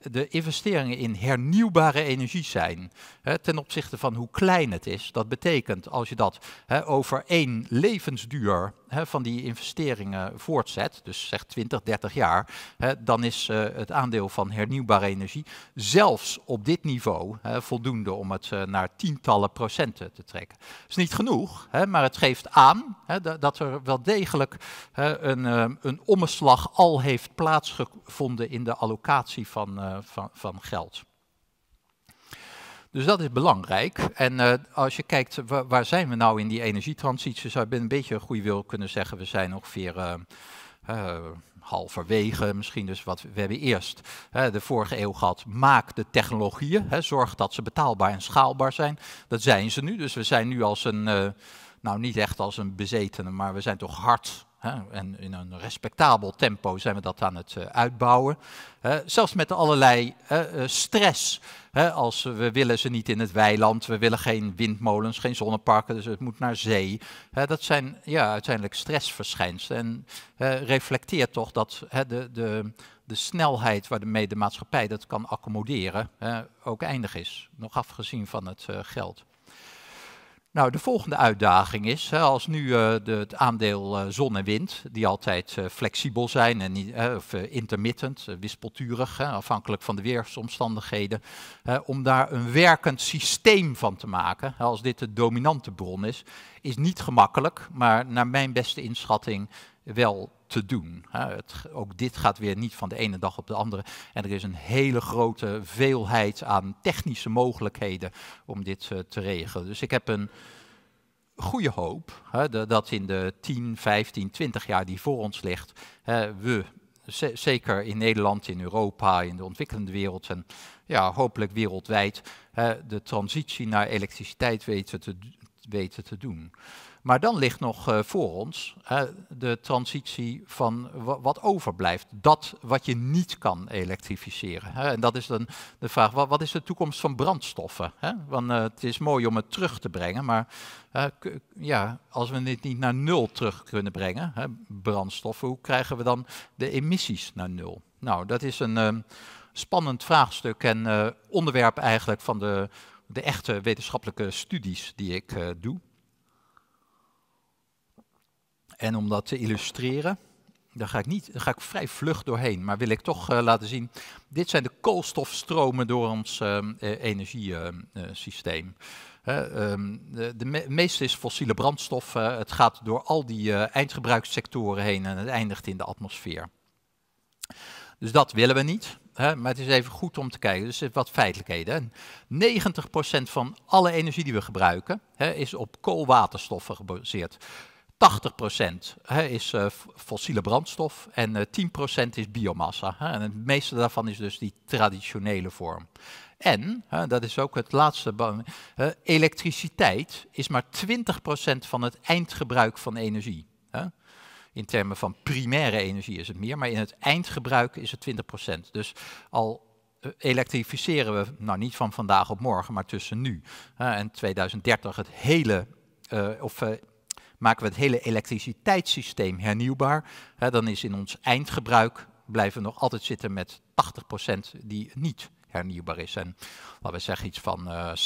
de investeringen in hernieuwbare energie zijn hè, ten opzichte van hoe klein het is. Dat betekent als je dat hè, over één levensduur hè, van die investeringen voortzet, dus zeg 20, 30 jaar, dan is eh, het aandeel van hernieuwbare energie zelfs op dit niveau voldoende om het eh, naar tientallen procenten te trekken. Dat is niet genoeg, maar het geeft aan dat er wel degelijk een, omslag eh, een ommeslag al heeft plaatsgevonden in de allocatie van eh, van, van geld. Dus dat is belangrijk. En eh, als je kijkt, waar, zijn we nou in die energietransitie, zou je een beetje een goede wil kunnen zeggen, we zijn ongeveer uh, halverwege, misschien dus wat we hebben eerst de vorige eeuw gehad, maak de technologieën, hè, zorg dat ze betaalbaar en schaalbaar zijn. Dat zijn ze nu, dus we zijn nu als een, nou niet echt als een bezetene, maar we zijn toch hard en in een respectabel tempo zijn we dat aan het eh, uitbouwen. Zelfs met allerlei eh, stress. Als we willen ze niet in het weiland, we willen geen windmolens, geen zonneparken, dus het moet naar zee. Dat zijn ja, uiteindelijk stressverschijnselen. En reflecteert toch dat de, de, de snelheid waarmee de maatschappij dat kan accommoderen ook eindig is. Nog afgezien van het eh, geld. Nou, de volgende uitdaging is, als nu eh, het aandeel eh, zon en wind, die altijd eh, flexibel zijn en of intermittent, wispelturig, afhankelijk van de weersomstandigheden, om daar een werkend systeem van te maken, als dit de dominante bron is, is niet gemakkelijk, maar naar mijn beste inschatting wel te doen. ook dit gaat weer niet van de ene dag op de andere. En er is een hele grote veelheid aan technische mogelijkheden om dit eh, te regelen. Dus ik heb een goede hoop hè, dat in de 10, 15, 20 jaar die voor ons ligt, hè, we, zeker in Nederland, in Europa, in de ontwikkelende wereld en ja, hopelijk wereldwijd, hè, de transitie naar elektriciteit weten te, weten te doen. Maar dan ligt nog eh, voor ons de transitie van wat overblijft. Dat wat je niet kan elektrificeren. En dat is dan de vraag, wat is de toekomst van brandstoffen? Want eh, het is mooi om het terug te brengen, maar ja, als we dit niet naar nul terug kunnen brengen, brandstoffen, hoe krijgen we dan de emissies naar nul? Nou, dat is een ehm, spannend vraagstuk en eh, onderwerp eigenlijk van de, de echte wetenschappelijke studies die ik doe. En om dat te illustreren, daar ga ik, niet, daar ga ik vrij vlug doorheen, maar wil ik toch eh, laten zien. Dit zijn de koolstofstromen door ons uh, energiesysteem. Ehm, de, de, meeste is fossiele brandstof. Eh, het gaat door al die uh, eindgebruikssectoren heen en het eindigt in de atmosfeer. Dus dat willen we niet. maar het is even goed om te kijken. Dus wat feitelijkheden. 90% van alle energie die we gebruiken is op koolwaterstoffen gebaseerd. 80% hè, is eh, fossiele brandstof en uh, eh, 10% is biomassa. Hè, en het meeste daarvan is dus die traditionele vorm. En, hè, dat is ook het laatste, elektriciteit is maar 20% van het eindgebruik van energie. In termen van primaire energie is het meer, maar in het eindgebruik is het 20%. Dus al eh, elektrificeren we, nou niet van vandaag op morgen, maar tussen nu en 2030 het hele of maken we het hele elektriciteitssysteem hernieuwbaar. Hè, dan is in ons eindgebruik blijven we nog altijd zitten met 80% die niet hernieuwbaar is. En laten we zeggen iets van uh, 60%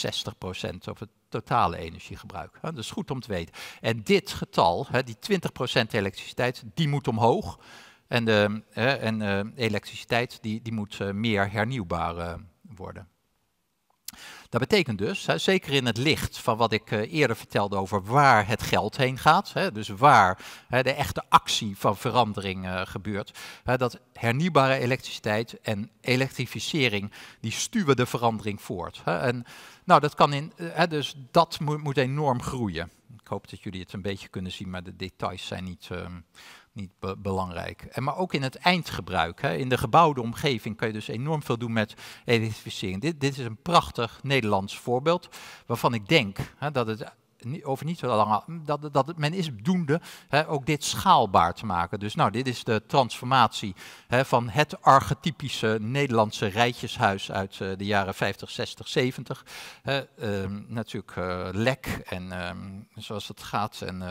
over het totale energiegebruik. Hè, dat is goed om te weten. En dit getal, hè, die 20% elektriciteit, die moet omhoog. En de, eh, en, eh, elektriciteit die, die moet eh, meer hernieuwbaar worden. Dat betekent dus, zeker in het licht van wat ik eh, eerder vertelde over waar het geld heen gaat, dus waar de echte actie van verandering eh, gebeurt, dat hernieuwbare elektriciteit en elektrificering, die stuwen de verandering voort. En nou, dat kan in, eh, dus dat moet, enorm groeien. Ik hoop dat jullie het een beetje kunnen zien, maar de details zijn niet ehm, niet belangrijk. En maar ook in het eindgebruik. Hè. In de gebouwde omgeving kan je dus enorm veel doen met elektrificering. Dit, dit is een prachtig Nederlands voorbeeld waarvan ik denk hè, dat het over niet zo lang, dat, dat men is doende hè, ook dit schaalbaar te maken. Dus nou, dit is de transformatie hè, van het archetypische Nederlandse rijtjeshuis uit eh, de jaren 50, 60, 70. Hè, ehm, natuurlijk eh, lek en ehm, zoals het gaat en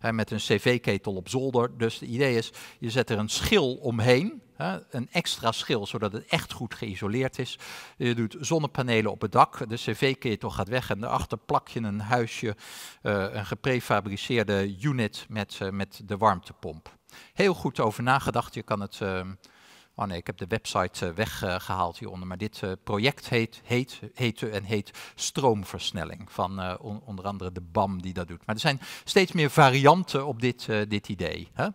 eh, met een cv-ketel op zolder. Dus het idee is, je zet er een schil omheen een extra schil, zodat het echt goed geïsoleerd is. Je doet zonnepanelen op het dak, de cv-ketel gaat weg en daarachter plak je een huisje, eh, een geprefabriceerde unit met, eh, met de warmtepomp. Heel goed over nagedacht, je kan het ehm, Oh nee, ik heb de website eh, weggehaald hieronder. Maar dit eh, project heet, heet, heet, en heet stroomversnelling. Van eh, onder andere de BAM die dat doet. Maar er zijn steeds meer varianten op dit, dit idee. Hè?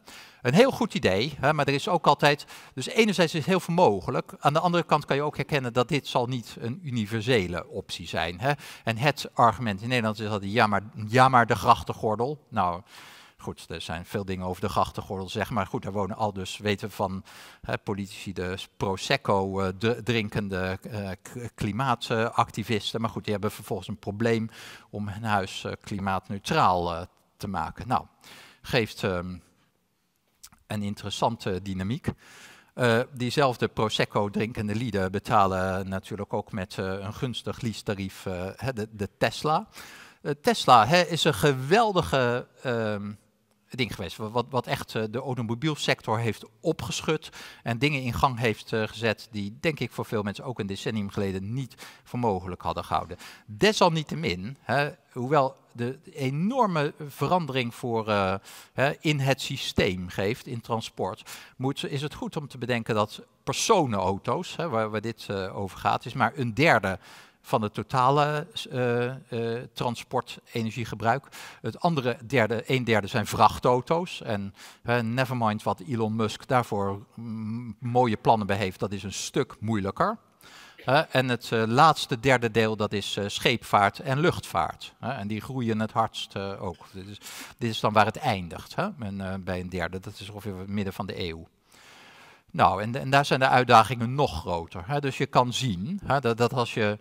Een heel goed idee, hè, maar er is ook altijd. Dus enerzijds is heel veel mogelijk. Aan de andere kant kan je ook herkennen dat dit zal niet een universele optie zijn. Hè. En het argument in Nederland is altijd: ja, maar, ja, maar de grachtengordel. Nou er zijn veel dingen over de grachtengordel, zeg maar. Goed, daar wonen al dus, weten we van hè, politici, de Prosecco eh, drinkende eh, klimaatactivisten. maar goed, die hebben vervolgens een probleem om hun huis eh, klimaatneutraal te maken. Nou, geeft ehm, een interessante dynamiek. Uh, diezelfde Prosecco-drinkende lieden betalen natuurlijk ook met een gunstig liestarief. de, de, Tesla. Tesla hè, is een geweldige ehm, ding geweest. Wat, wat echt eh, de automobielsector heeft opgeschud en dingen in gang heeft eh, gezet die denk ik voor veel mensen ook een decennium geleden niet voor mogelijk hadden gehouden. Desalniettemin, hè, hoewel de enorme verandering voor, eh, in het systeem geeft, in transport, moet, is het goed om te bedenken dat personenauto's, hè, waar, waar, dit over gaat, is maar een derde van het totale uh, Het andere derde, een derde zijn vrachtauto's. En nevermind wat Elon Musk daarvoor mm, mooie plannen bij heeft, dat is een stuk moeilijker. en het eh, laatste derde deel, dat is scheepvaart en luchtvaart. en die groeien het hardst ook. Dit is, dit is, dan waar het eindigt hè? bij een derde. Dat is ongeveer het midden van de eeuw. Nou, en, en, daar zijn de uitdagingen nog groter. Hè? Dus je kan zien hè, dat, dat, als je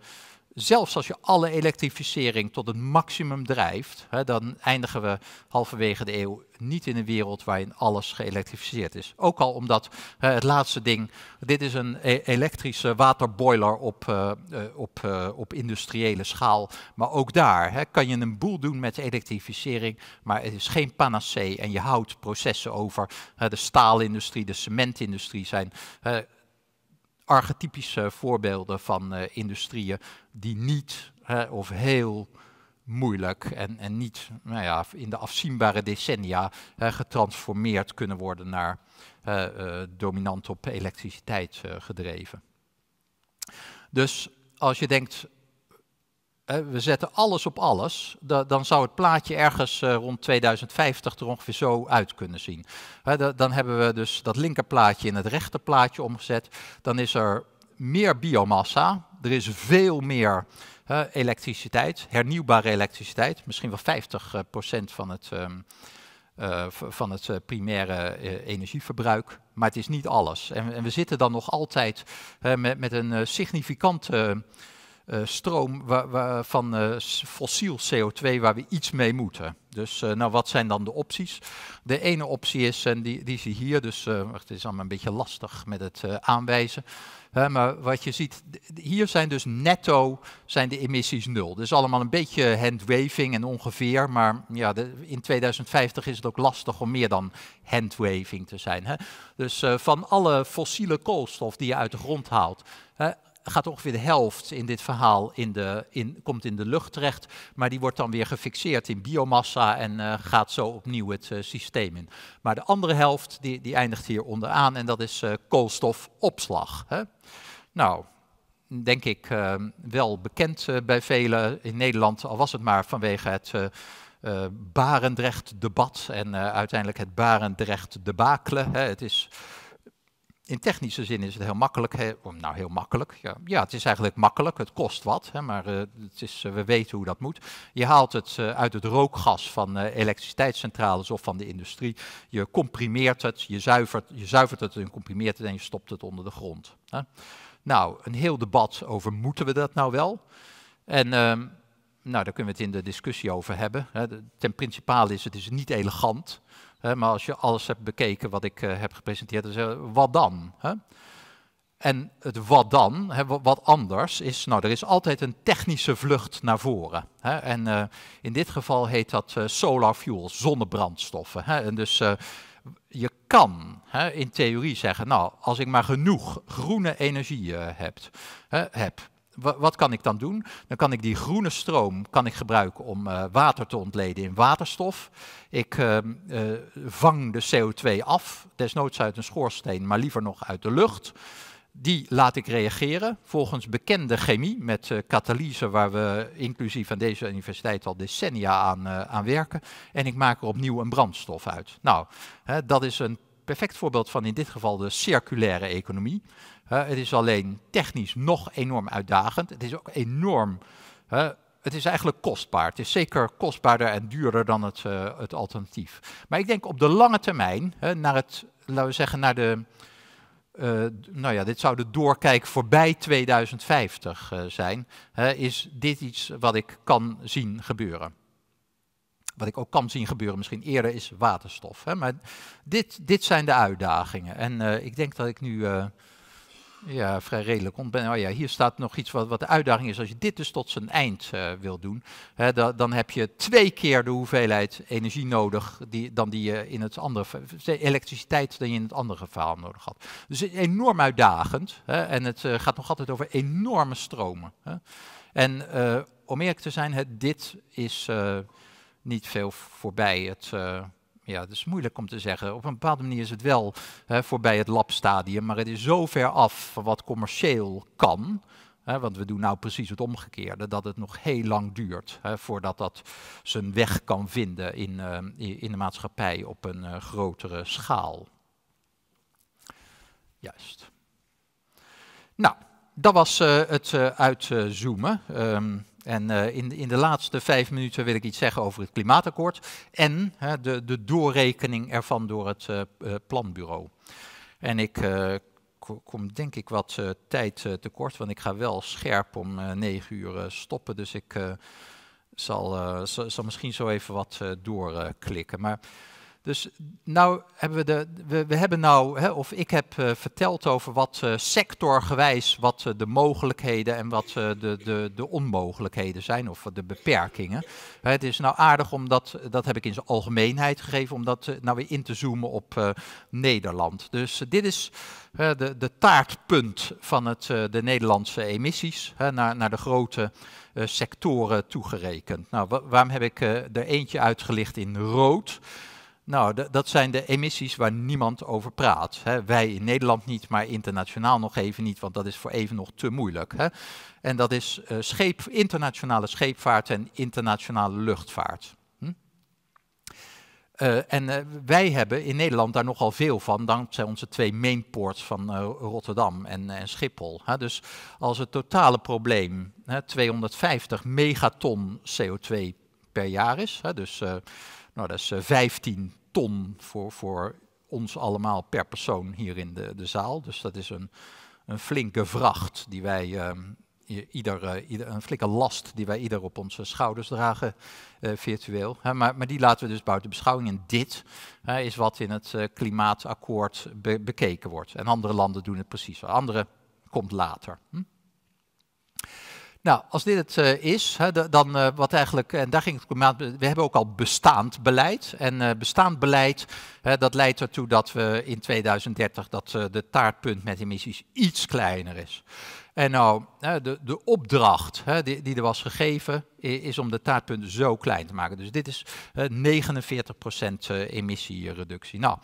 Zelfs als je alle elektrificering tot het maximum drijft, hè, dan eindigen we halverwege de eeuw niet in een wereld waarin alles geëlektrificeerd is. Ook al omdat hè, het laatste ding, dit is een e- elektrische waterboiler op, eh, eh, op, eh, op industriële schaal. Maar ook daar hè, kan je een boel doen met elektrificering, maar het is geen panacee en je houdt processen over. de staalindustrie, de cementindustrie zijn archetypische voorbeelden van eh, industrieën die niet hè, of heel moeilijk en, en niet nou ja, in de afzienbare decennia getransformeerd kunnen worden naar eh, dominant op elektriciteit eh, gedreven. Dus als je denkt, we zetten alles op alles, dan zou het plaatje ergens eh, rond 2050 er ongeveer zo uit kunnen zien. dan hebben we dus dat linkerplaatje in het rechterplaatje omgezet. Dan is er meer biomassa, er is veel meer elektriciteit, hernieuwbare elektriciteit, misschien wel 50% eh, van het, ehm, eh, van het primaire energieverbruik. Maar het is niet alles. En, we zitten dan nog altijd met, een significante eh, stroom van eh, fossiel CO2 waar we iets mee moeten. Dus eh, nou, wat zijn dan de opties? De ene optie is, en die, die zie je hier, dus het is allemaal een beetje lastig met het aanwijzen. maar wat je ziet, hier zijn dus netto zijn de emissies nul. Dus allemaal een beetje handwaving en ongeveer, maar ja, de, in 2050 is het ook lastig om meer dan handwaving te zijn. Hè? Dus van alle fossiele koolstof die je uit de grond haalt, gaat ongeveer de helft in dit verhaal in de, in, komt in de lucht terecht, maar die wordt dan weer gefixeerd in biomassa en eh, gaat zo opnieuw het eh, systeem in. Maar de andere helft die, die eindigt hier onderaan en dat is eh, koolstofopslag. Hè? Nou, denk ik wel bekend bij velen in Nederland, al was het maar vanwege het... Uh, Barendrecht-debat en uiteindelijk het barendrecht debakelen. Het is in technische zin is het heel makkelijk. nou, heel makkelijk. Ja, het is eigenlijk makkelijk. Het kost wat, maar eh, het is, eh, we weten hoe dat moet. Je haalt het eh, uit het rookgas van elektriciteitscentrales of van de industrie. Je comprimeert het, je zuivert, je zuivert het en comprimeert het en je stopt het onder de grond. Nou, een heel debat over moeten we dat nou wel? En ehm, nou, daar kunnen we het in de discussie over hebben. Ten principale is het is niet elegant maar als je alles hebt bekeken wat ik eh, heb gepresenteerd, dan wat dan? En het wat dan, wat anders, is, nou, er is altijd een technische vlucht naar voren. En eh, in dit geval heet dat eh, solar fuel, zonnebrandstoffen. En dus je kan in theorie zeggen, nou, als ik maar genoeg groene energie heb, heb wat kan ik dan doen? Dan kan ik die groene stroom kan ik gebruiken om eh, water te ontleden in waterstof. Ik ehm, eh, vang de CO2 af, desnoods uit een schoorsteen, maar liever nog uit de lucht. Die laat ik reageren volgens bekende chemie met eh, katalyse, waar we inclusief aan deze universiteit al decennia aan, aan werken. En ik maak er opnieuw een brandstof uit. Nou, hè, dat is een perfect voorbeeld van in dit geval de circulaire economie het is alleen technisch nog enorm uitdagend. Het is ook enorm. het is eigenlijk kostbaar. Het is zeker kostbaarder en duurder dan het, eh, het alternatief. Maar ik denk op de lange termijn, naar het, laten we zeggen, naar de. Eh, nou ja, dit zou de doorkijk voorbij 2050 eh, zijn, is dit iets wat ik kan zien gebeuren. Wat ik ook kan zien gebeuren, misschien eerder, is waterstof. Hè? Maar dit, dit zijn de uitdagingen. En ik denk dat ik nu ja, vrij redelijk Oh ja, hier staat nog iets wat, wat de uitdaging is. Als je dit dus tot zijn eind eh, wil doen, hè, dan heb je twee keer de hoeveelheid energie nodig die, dan die je in het andere, elektriciteit dan je in het andere verhaal nodig had. Dus enorm uitdagend. Hè, en het eh, gaat nog altijd over enorme stromen. Hè. En eh, om eerlijk te zijn, dit is niet veel voorbij. Het ja, het is moeilijk om te zeggen. Op een bepaalde manier is het wel hè, voorbij het labstadium, maar het is zo ver af van wat commercieel kan. Hè, want we doen nou precies het omgekeerde, dat het nog heel lang duurt hè, voordat dat zijn weg kan vinden in, eh, in de maatschappij op een eh, grotere schaal. Juist. Nou, dat was eh, het uitzoomen. Um, en eh, in, in, de laatste vijf minuten wil ik iets zeggen over het klimaatakkoord en de, de, doorrekening ervan door het eh, eh, planbureau. En ik kom denk ik wat tijd tekort, want ik ga wel scherp om negen uur stoppen. Dus ik zal, zal, misschien zo even wat doorklikken. maar dus nou hebben we de, we, we hebben nou, hè, of ik heb eh, verteld over wat uh, sectorgewijs, wat eh, de mogelijkheden en wat de, de, de onmogelijkheden zijn, of de beperkingen. Hè, het is nou aardig om dat, dat heb ik in zijn algemeenheid gegeven, om dat nou weer in te zoomen op Nederland. Dus dit is de, de taartpunt van het, de Nederlandse emissies, hè, naar, naar de grote sectoren toegerekend. Nou, waarom heb ik er eentje uitgelicht in rood? Nou, dat zijn de emissies waar niemand over praat. Hè. Wij in Nederland niet, maar internationaal nog even niet, want dat is voor even nog te moeilijk. Hè. En dat is eh, scheep, internationale scheepvaart en internationale luchtvaart. Hm? Eh, en eh, wij hebben in Nederland daar nogal veel van, dankzij onze twee mainports van Rotterdam en, Schiphol. Hè. Dus als het totale probleem hè, 250 megaton CO2 per jaar is, dus nou, dat is 15 eh, ton voor, voor ons allemaal per persoon hier in de, de zaal. Dus dat is een, een flinke vracht die wij ehm, ieder, eh, ieder, een flinke last die wij ieder op onze schouders dragen eh, virtueel. maar, maar, die laten we dus buiten beschouwing. En dit is wat in het klimaatakkoord bekeken wordt. En andere landen doen het precies. Andere komt later. Hm? Nou, als dit het eh, is, dan eh, wat eigenlijk, en daar ging het om, we hebben ook al bestaand beleid. En eh, bestaand beleid, dat leidt ertoe dat we in 2030, dat de taartpunt met emissies iets kleiner is. En nou, de, de opdracht die, die, er was gegeven, is om de taartpunt zo klein te maken. Dus dit is 49% emissiereductie. Nou,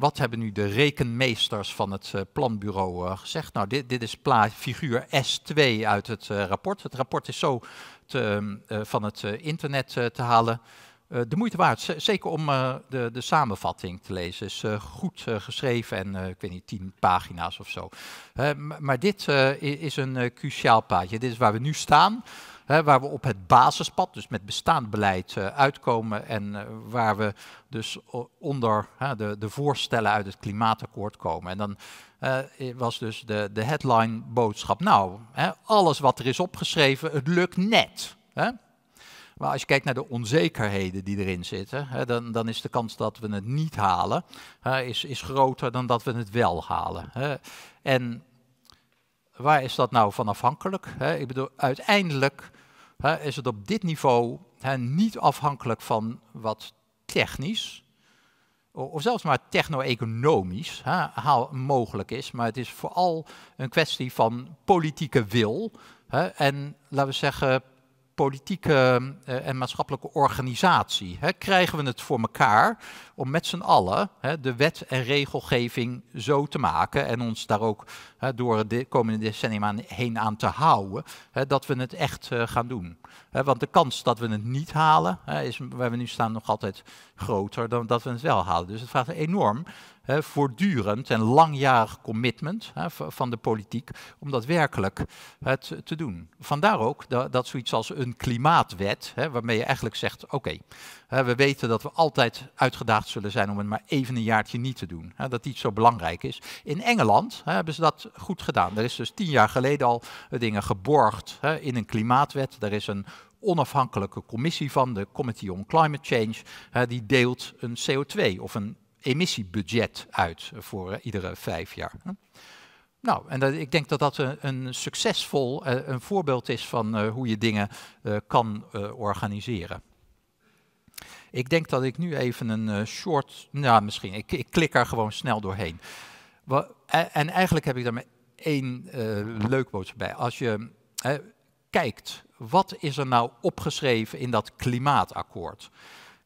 wat hebben nu de rekenmeesters van het eh, planbureau eh, gezegd? Nou, dit, dit is figuur S2 uit het eh, rapport. Het rapport is zo te, ehm, van het internet te halen. de moeite waard, zeker om de, de, samenvatting te lezen. Is goed geschreven en ik weet niet, tien pagina's of zo. maar dit is een cruciaal paadje. Dit is waar we nu staan. Hè, waar we op het basispad, dus met bestaand beleid, eh, uitkomen. En eh, waar we dus onder hè, de, de voorstellen uit het klimaatakkoord komen. En dan eh, was dus de, de headline-boodschap: Nou, hè, alles wat er is opgeschreven, het lukt net. Hè? Maar als je kijkt naar de onzekerheden die erin zitten, hè, dan, dan, is de kans dat we het niet halen hè, is, is, groter dan dat we het wel halen. Hè. En waar is dat nou van afhankelijk? Ik bedoel, uiteindelijk is het op dit niveau niet afhankelijk van wat technisch, of zelfs maar techno-economisch mogelijk is, maar het is vooral een kwestie van politieke wil en, laten we zeggen, politieke eh, en maatschappelijke organisatie. Hè, krijgen we het voor elkaar om met z'n allen hè, de wet en regelgeving zo te maken en ons daar ook hè, door de komende decennia heen aan te houden, dat we het echt eh, gaan doen. want de kans dat we het niet halen, is waar we nu staan nog altijd groter dan dat we het wel halen. Dus het vraagt enorm hè, voortdurend en langjarig commitment van de politiek om dat werkelijk het te doen. Vandaar ook dat, dat zoiets als een klimaatwet, waarmee je eigenlijk zegt, oké, we weten dat we altijd uitgedaagd zullen zijn om het maar even een jaartje niet te doen. dat iets zo belangrijk is. In Engeland hebben ze dat goed gedaan. Er is dus tien jaar geleden al dingen geborgd in een klimaatwet. Er is een onafhankelijke commissie van, de Committee on Climate Change, die deelt een CO2 of een emissiebudget uit voor eh, iedere vijf jaar. Nou, en dat, ik denk dat dat een, een succesvol eh, een voorbeeld is van eh, hoe je dingen kan organiseren. Ik denk dat ik nu even een short, nou misschien, ik, ik klik er gewoon snel doorheen. E, en eigenlijk heb ik daar één leuk boodschap bij. Als je kijkt, wat is er nou opgeschreven in dat klimaatakkoord?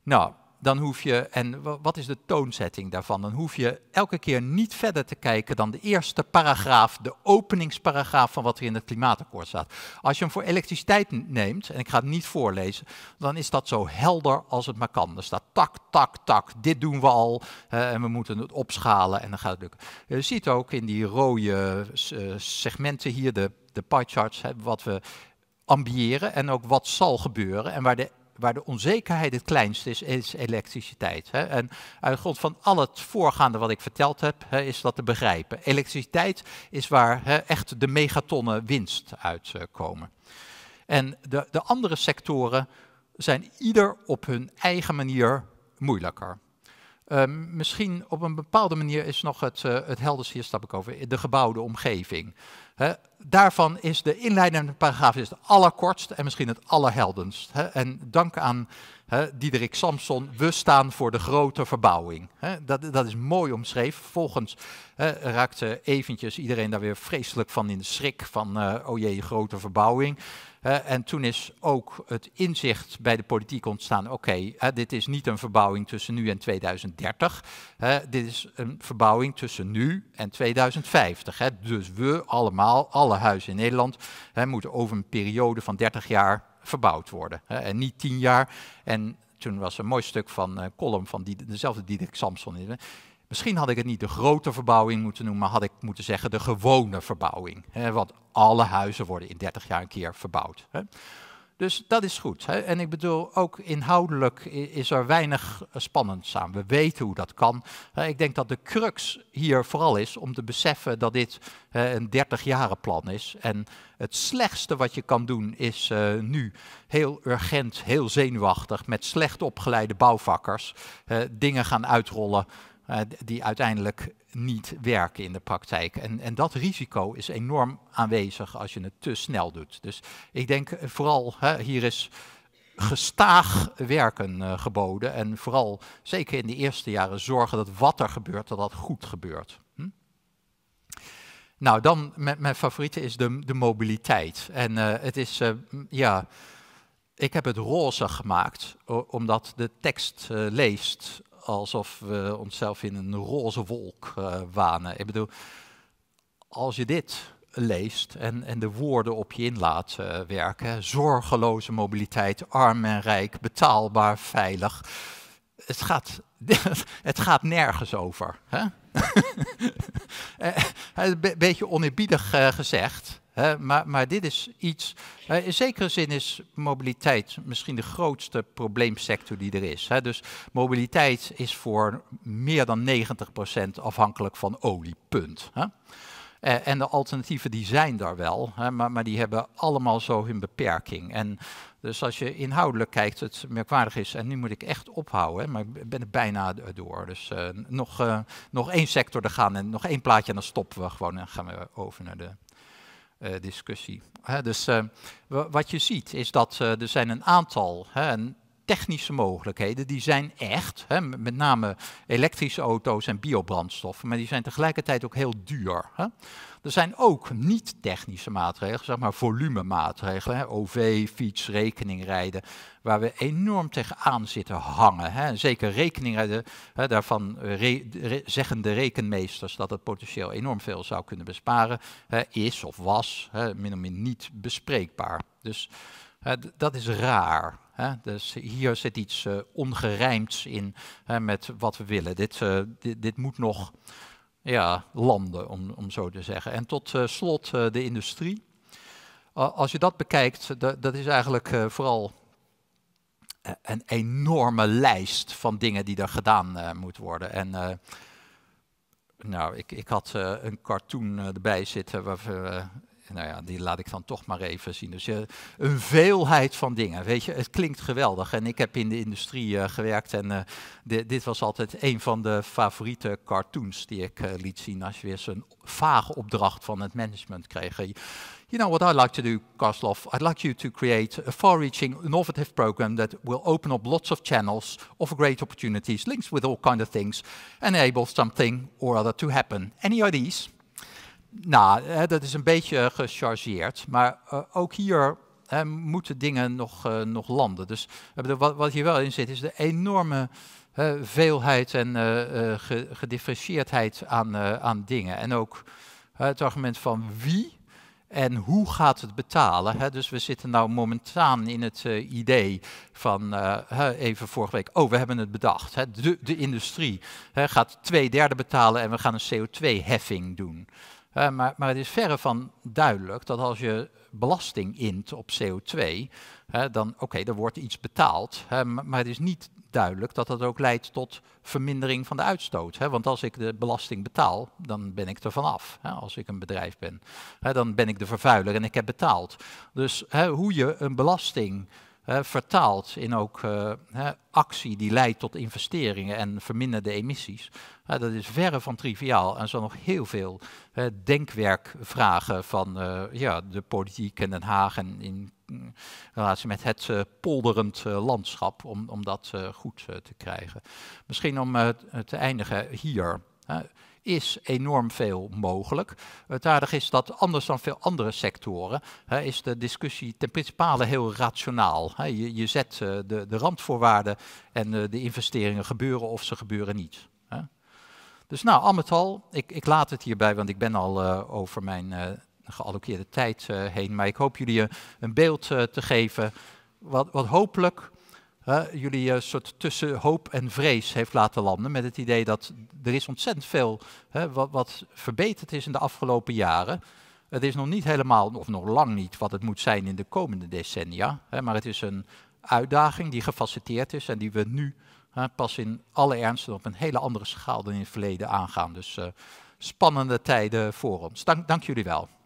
Nou, dan hoef je, en wat is de toonzetting daarvan? Dan hoef je elke keer niet verder te kijken dan de eerste paragraaf, de openingsparagraaf van wat er in het klimaatakkoord staat. Als je hem voor elektriciteit neemt, en ik ga het niet voorlezen, dan is dat zo helder als het maar kan. Er staat tak, tak, tak, dit doen we al en we moeten het opschalen en dan gaat het lukken. Eh, je ziet ook in die rode eh, segmenten hier, de, de pie charts, wat we ambiëren en ook wat zal gebeuren en waar de waar de onzekerheid het kleinst is, is elektriciteit. Hè. En uit grond van al het voorgaande wat ik verteld heb, hè, is dat te begrijpen. Elektriciteit is waar hè, echt de megatonnen winst uitkomen. Eh, en de, de andere sectoren zijn ieder op hun eigen manier moeilijker. Ehm, misschien op een bepaalde manier is nog het, uh, het helderste, hier stap ik over, de gebouwde omgeving daarvan is de inleidende paragraaf is het allerkortst en misschien het allerheldenst. He, en dank aan Diederik Samson, we staan voor de grote verbouwing. Dat, dat, is mooi omschreven. Vervolgens raakte eventjes iedereen daar weer vreselijk van in de schrik van, uh, oh jee, grote verbouwing en toen is ook het inzicht bij de politiek ontstaan, oké, dit is niet een verbouwing tussen nu en 2030, dit is een verbouwing tussen nu en 2050. Dus we allemaal, alle huizen in Nederland, moeten over een periode van 30 jaar verbouwd worden. en niet 10 jaar. En toen was een mooi stuk van eh, column van die, dezelfde Diederik Samson. Misschien had ik het niet de grote verbouwing moeten noemen, maar had ik moeten zeggen de gewone verbouwing. Hè, want alle huizen worden in 30 jaar een keer verbouwd. Hè. Dus dat is goed. Hè. En ik bedoel, ook inhoudelijk is er weinig eh, spannend aan. We weten hoe dat kan. Ik denk dat de crux hier vooral is om te beseffen dat dit een 30-jaren plan is. En het slechtste wat je kan doen is eh, nu heel urgent, heel zenuwachtig, met slecht opgeleide bouwvakkers dingen gaan uitrollen eh, die uiteindelijk niet werken in de praktijk. En, en dat risico is enorm aanwezig als je het te snel doet. Dus ik denk eh, vooral, hè, hier is gestaag werken eh, geboden. En vooral, zeker in de eerste jaren, zorgen dat wat er gebeurt, dat dat goed gebeurt. Hm? Nou, dan mijn favoriete is de, de mobiliteit. En het is, ja, ik heb het roze gemaakt, omdat de tekst leest alsof we onszelf in een roze wolk uh, wanen. Ik bedoel, als je dit leest en, en de woorden op je in laat eh, werken, zorgeloze mobiliteit, arm en rijk, betaalbaar, veilig. Het gaat, (laughs) het gaat nergens over. Hè? (laughs) Eh, een beetje oneerbiedig gezegd maar, maar, dit is iets, eh, in zekere zin is mobiliteit misschien de grootste probleemsector die er is. dus mobiliteit is voor meer dan 90% afhankelijk van olie, punt. Eh, en de alternatieven die zijn daar wel, maar, maar, die hebben allemaal zo hun beperking. En dus als je inhoudelijk kijkt, het merkwaardig is, en nu moet ik echt ophouden, maar ik ben er bijna door. Dus eh, nog, nog één sector te gaan en nog één plaatje en dan stoppen we gewoon en gaan we over naar de eh, discussie. dus eh, wat je ziet is dat eh, er zijn een aantal, en technische mogelijkheden, die zijn echt, hè, met name elektrische auto's en biobrandstoffen, maar die zijn tegelijkertijd ook heel duur. Hè. Er zijn ook niet-technische maatregelen, zeg maar volumemaatregelen, OV, fiets, rekeningrijden, waar we enorm tegenaan zitten hangen. Hè. zeker rekeningrijden, hè, daarvan eh, zeggen de rekenmeesters dat het potentieel enorm veel zou kunnen besparen, hè, is of was min of meer niet bespreekbaar. Dus dat is raar dus hier zit iets uh, ongerijmds in met wat we willen. Dit, eh, dit, moet nog ja, landen, om, om zo te zeggen. En tot eh, slot de industrie. als je dat bekijkt, dat is eigenlijk vooral een enorme lijst van dingen die er gedaan moet worden. En nou, ik, ik had een cartoon erbij zitten waar nou ja, die laat ik dan toch maar even zien. Dus je eh, een veelheid van dingen. Weet je, het klinkt geweldig. En ik heb in de industrie eh, gewerkt en eh, dit, dit was altijd een van de favoriete cartoons die ik liet zien als je weer zo'n vaag opdracht van het management kreeg. you know what I'd like to do, Karslov? I'd like you to create a far-reaching, innovative program that will open up lots of channels, offer great opportunities, links with all kinds of things, enable something or other to happen. Any ideas? nou, hè, dat is een beetje gechargeerd, maar eh, ook hier hè, moeten dingen nog, eh, nog landen. Dus wat, wat, hier wel in zit is de enorme veelheid en eh, gedifferentieerdheid aan, aan dingen. En ook het argument van wie en hoe gaat het betalen? Hè? Dus we zitten nou momentaan in het idee van, even vorige week, oh we hebben het bedacht. Hè? De, de, industrie hè, gaat twee derde betalen en we gaan een CO2-heffing doen maar, maar, het is verre van duidelijk dat als je belasting int op CO2, dan oké, er wordt iets betaald. maar het is niet duidelijk dat dat ook leidt tot vermindering van de uitstoot. Hè? Want als ik de belasting betaal, dan ben ik er vanaf. Hè? Als ik een bedrijf ben, hè, dan ben ik de vervuiler en ik heb betaald. Dus hè, hoe je een belasting vertaald in ook eh, actie die leidt tot investeringen en verminderde emissies. dat is verre van triviaal en zal nog heel veel denkwerk vragen van eh, ja, de politiek in Den Haag en in mm, relatie met het eh, polderend landschap, om, om dat goed te krijgen. Misschien om te eindigen hier is enorm veel mogelijk. Het aardige is dat anders dan veel andere sectoren hè, is de discussie ten principale heel rationaal. Hè. Je, je, zet eh, de, de randvoorwaarden en eh, de investeringen gebeuren of ze gebeuren niet. Hè. Dus nou, al met al, ik, ik, laat het hierbij, want ik ben al eh, over mijn gealloceerde tijd heen. Maar ik hoop jullie een beeld te geven wat, wat hopelijk hè, jullie een eh, soort tussen hoop en vrees heeft laten landen. Met het idee dat er is ontzettend veel hè, wat, wat verbeterd is in de afgelopen jaren. Het is nog niet helemaal, of nog lang niet, wat het moet zijn in de komende decennia. maar het is een uitdaging die gefaciteerd is en die we nu pas in alle ernst op een hele andere schaal dan in het verleden aangaan. Dus eh, spannende tijden voor ons. Dank, dank jullie wel.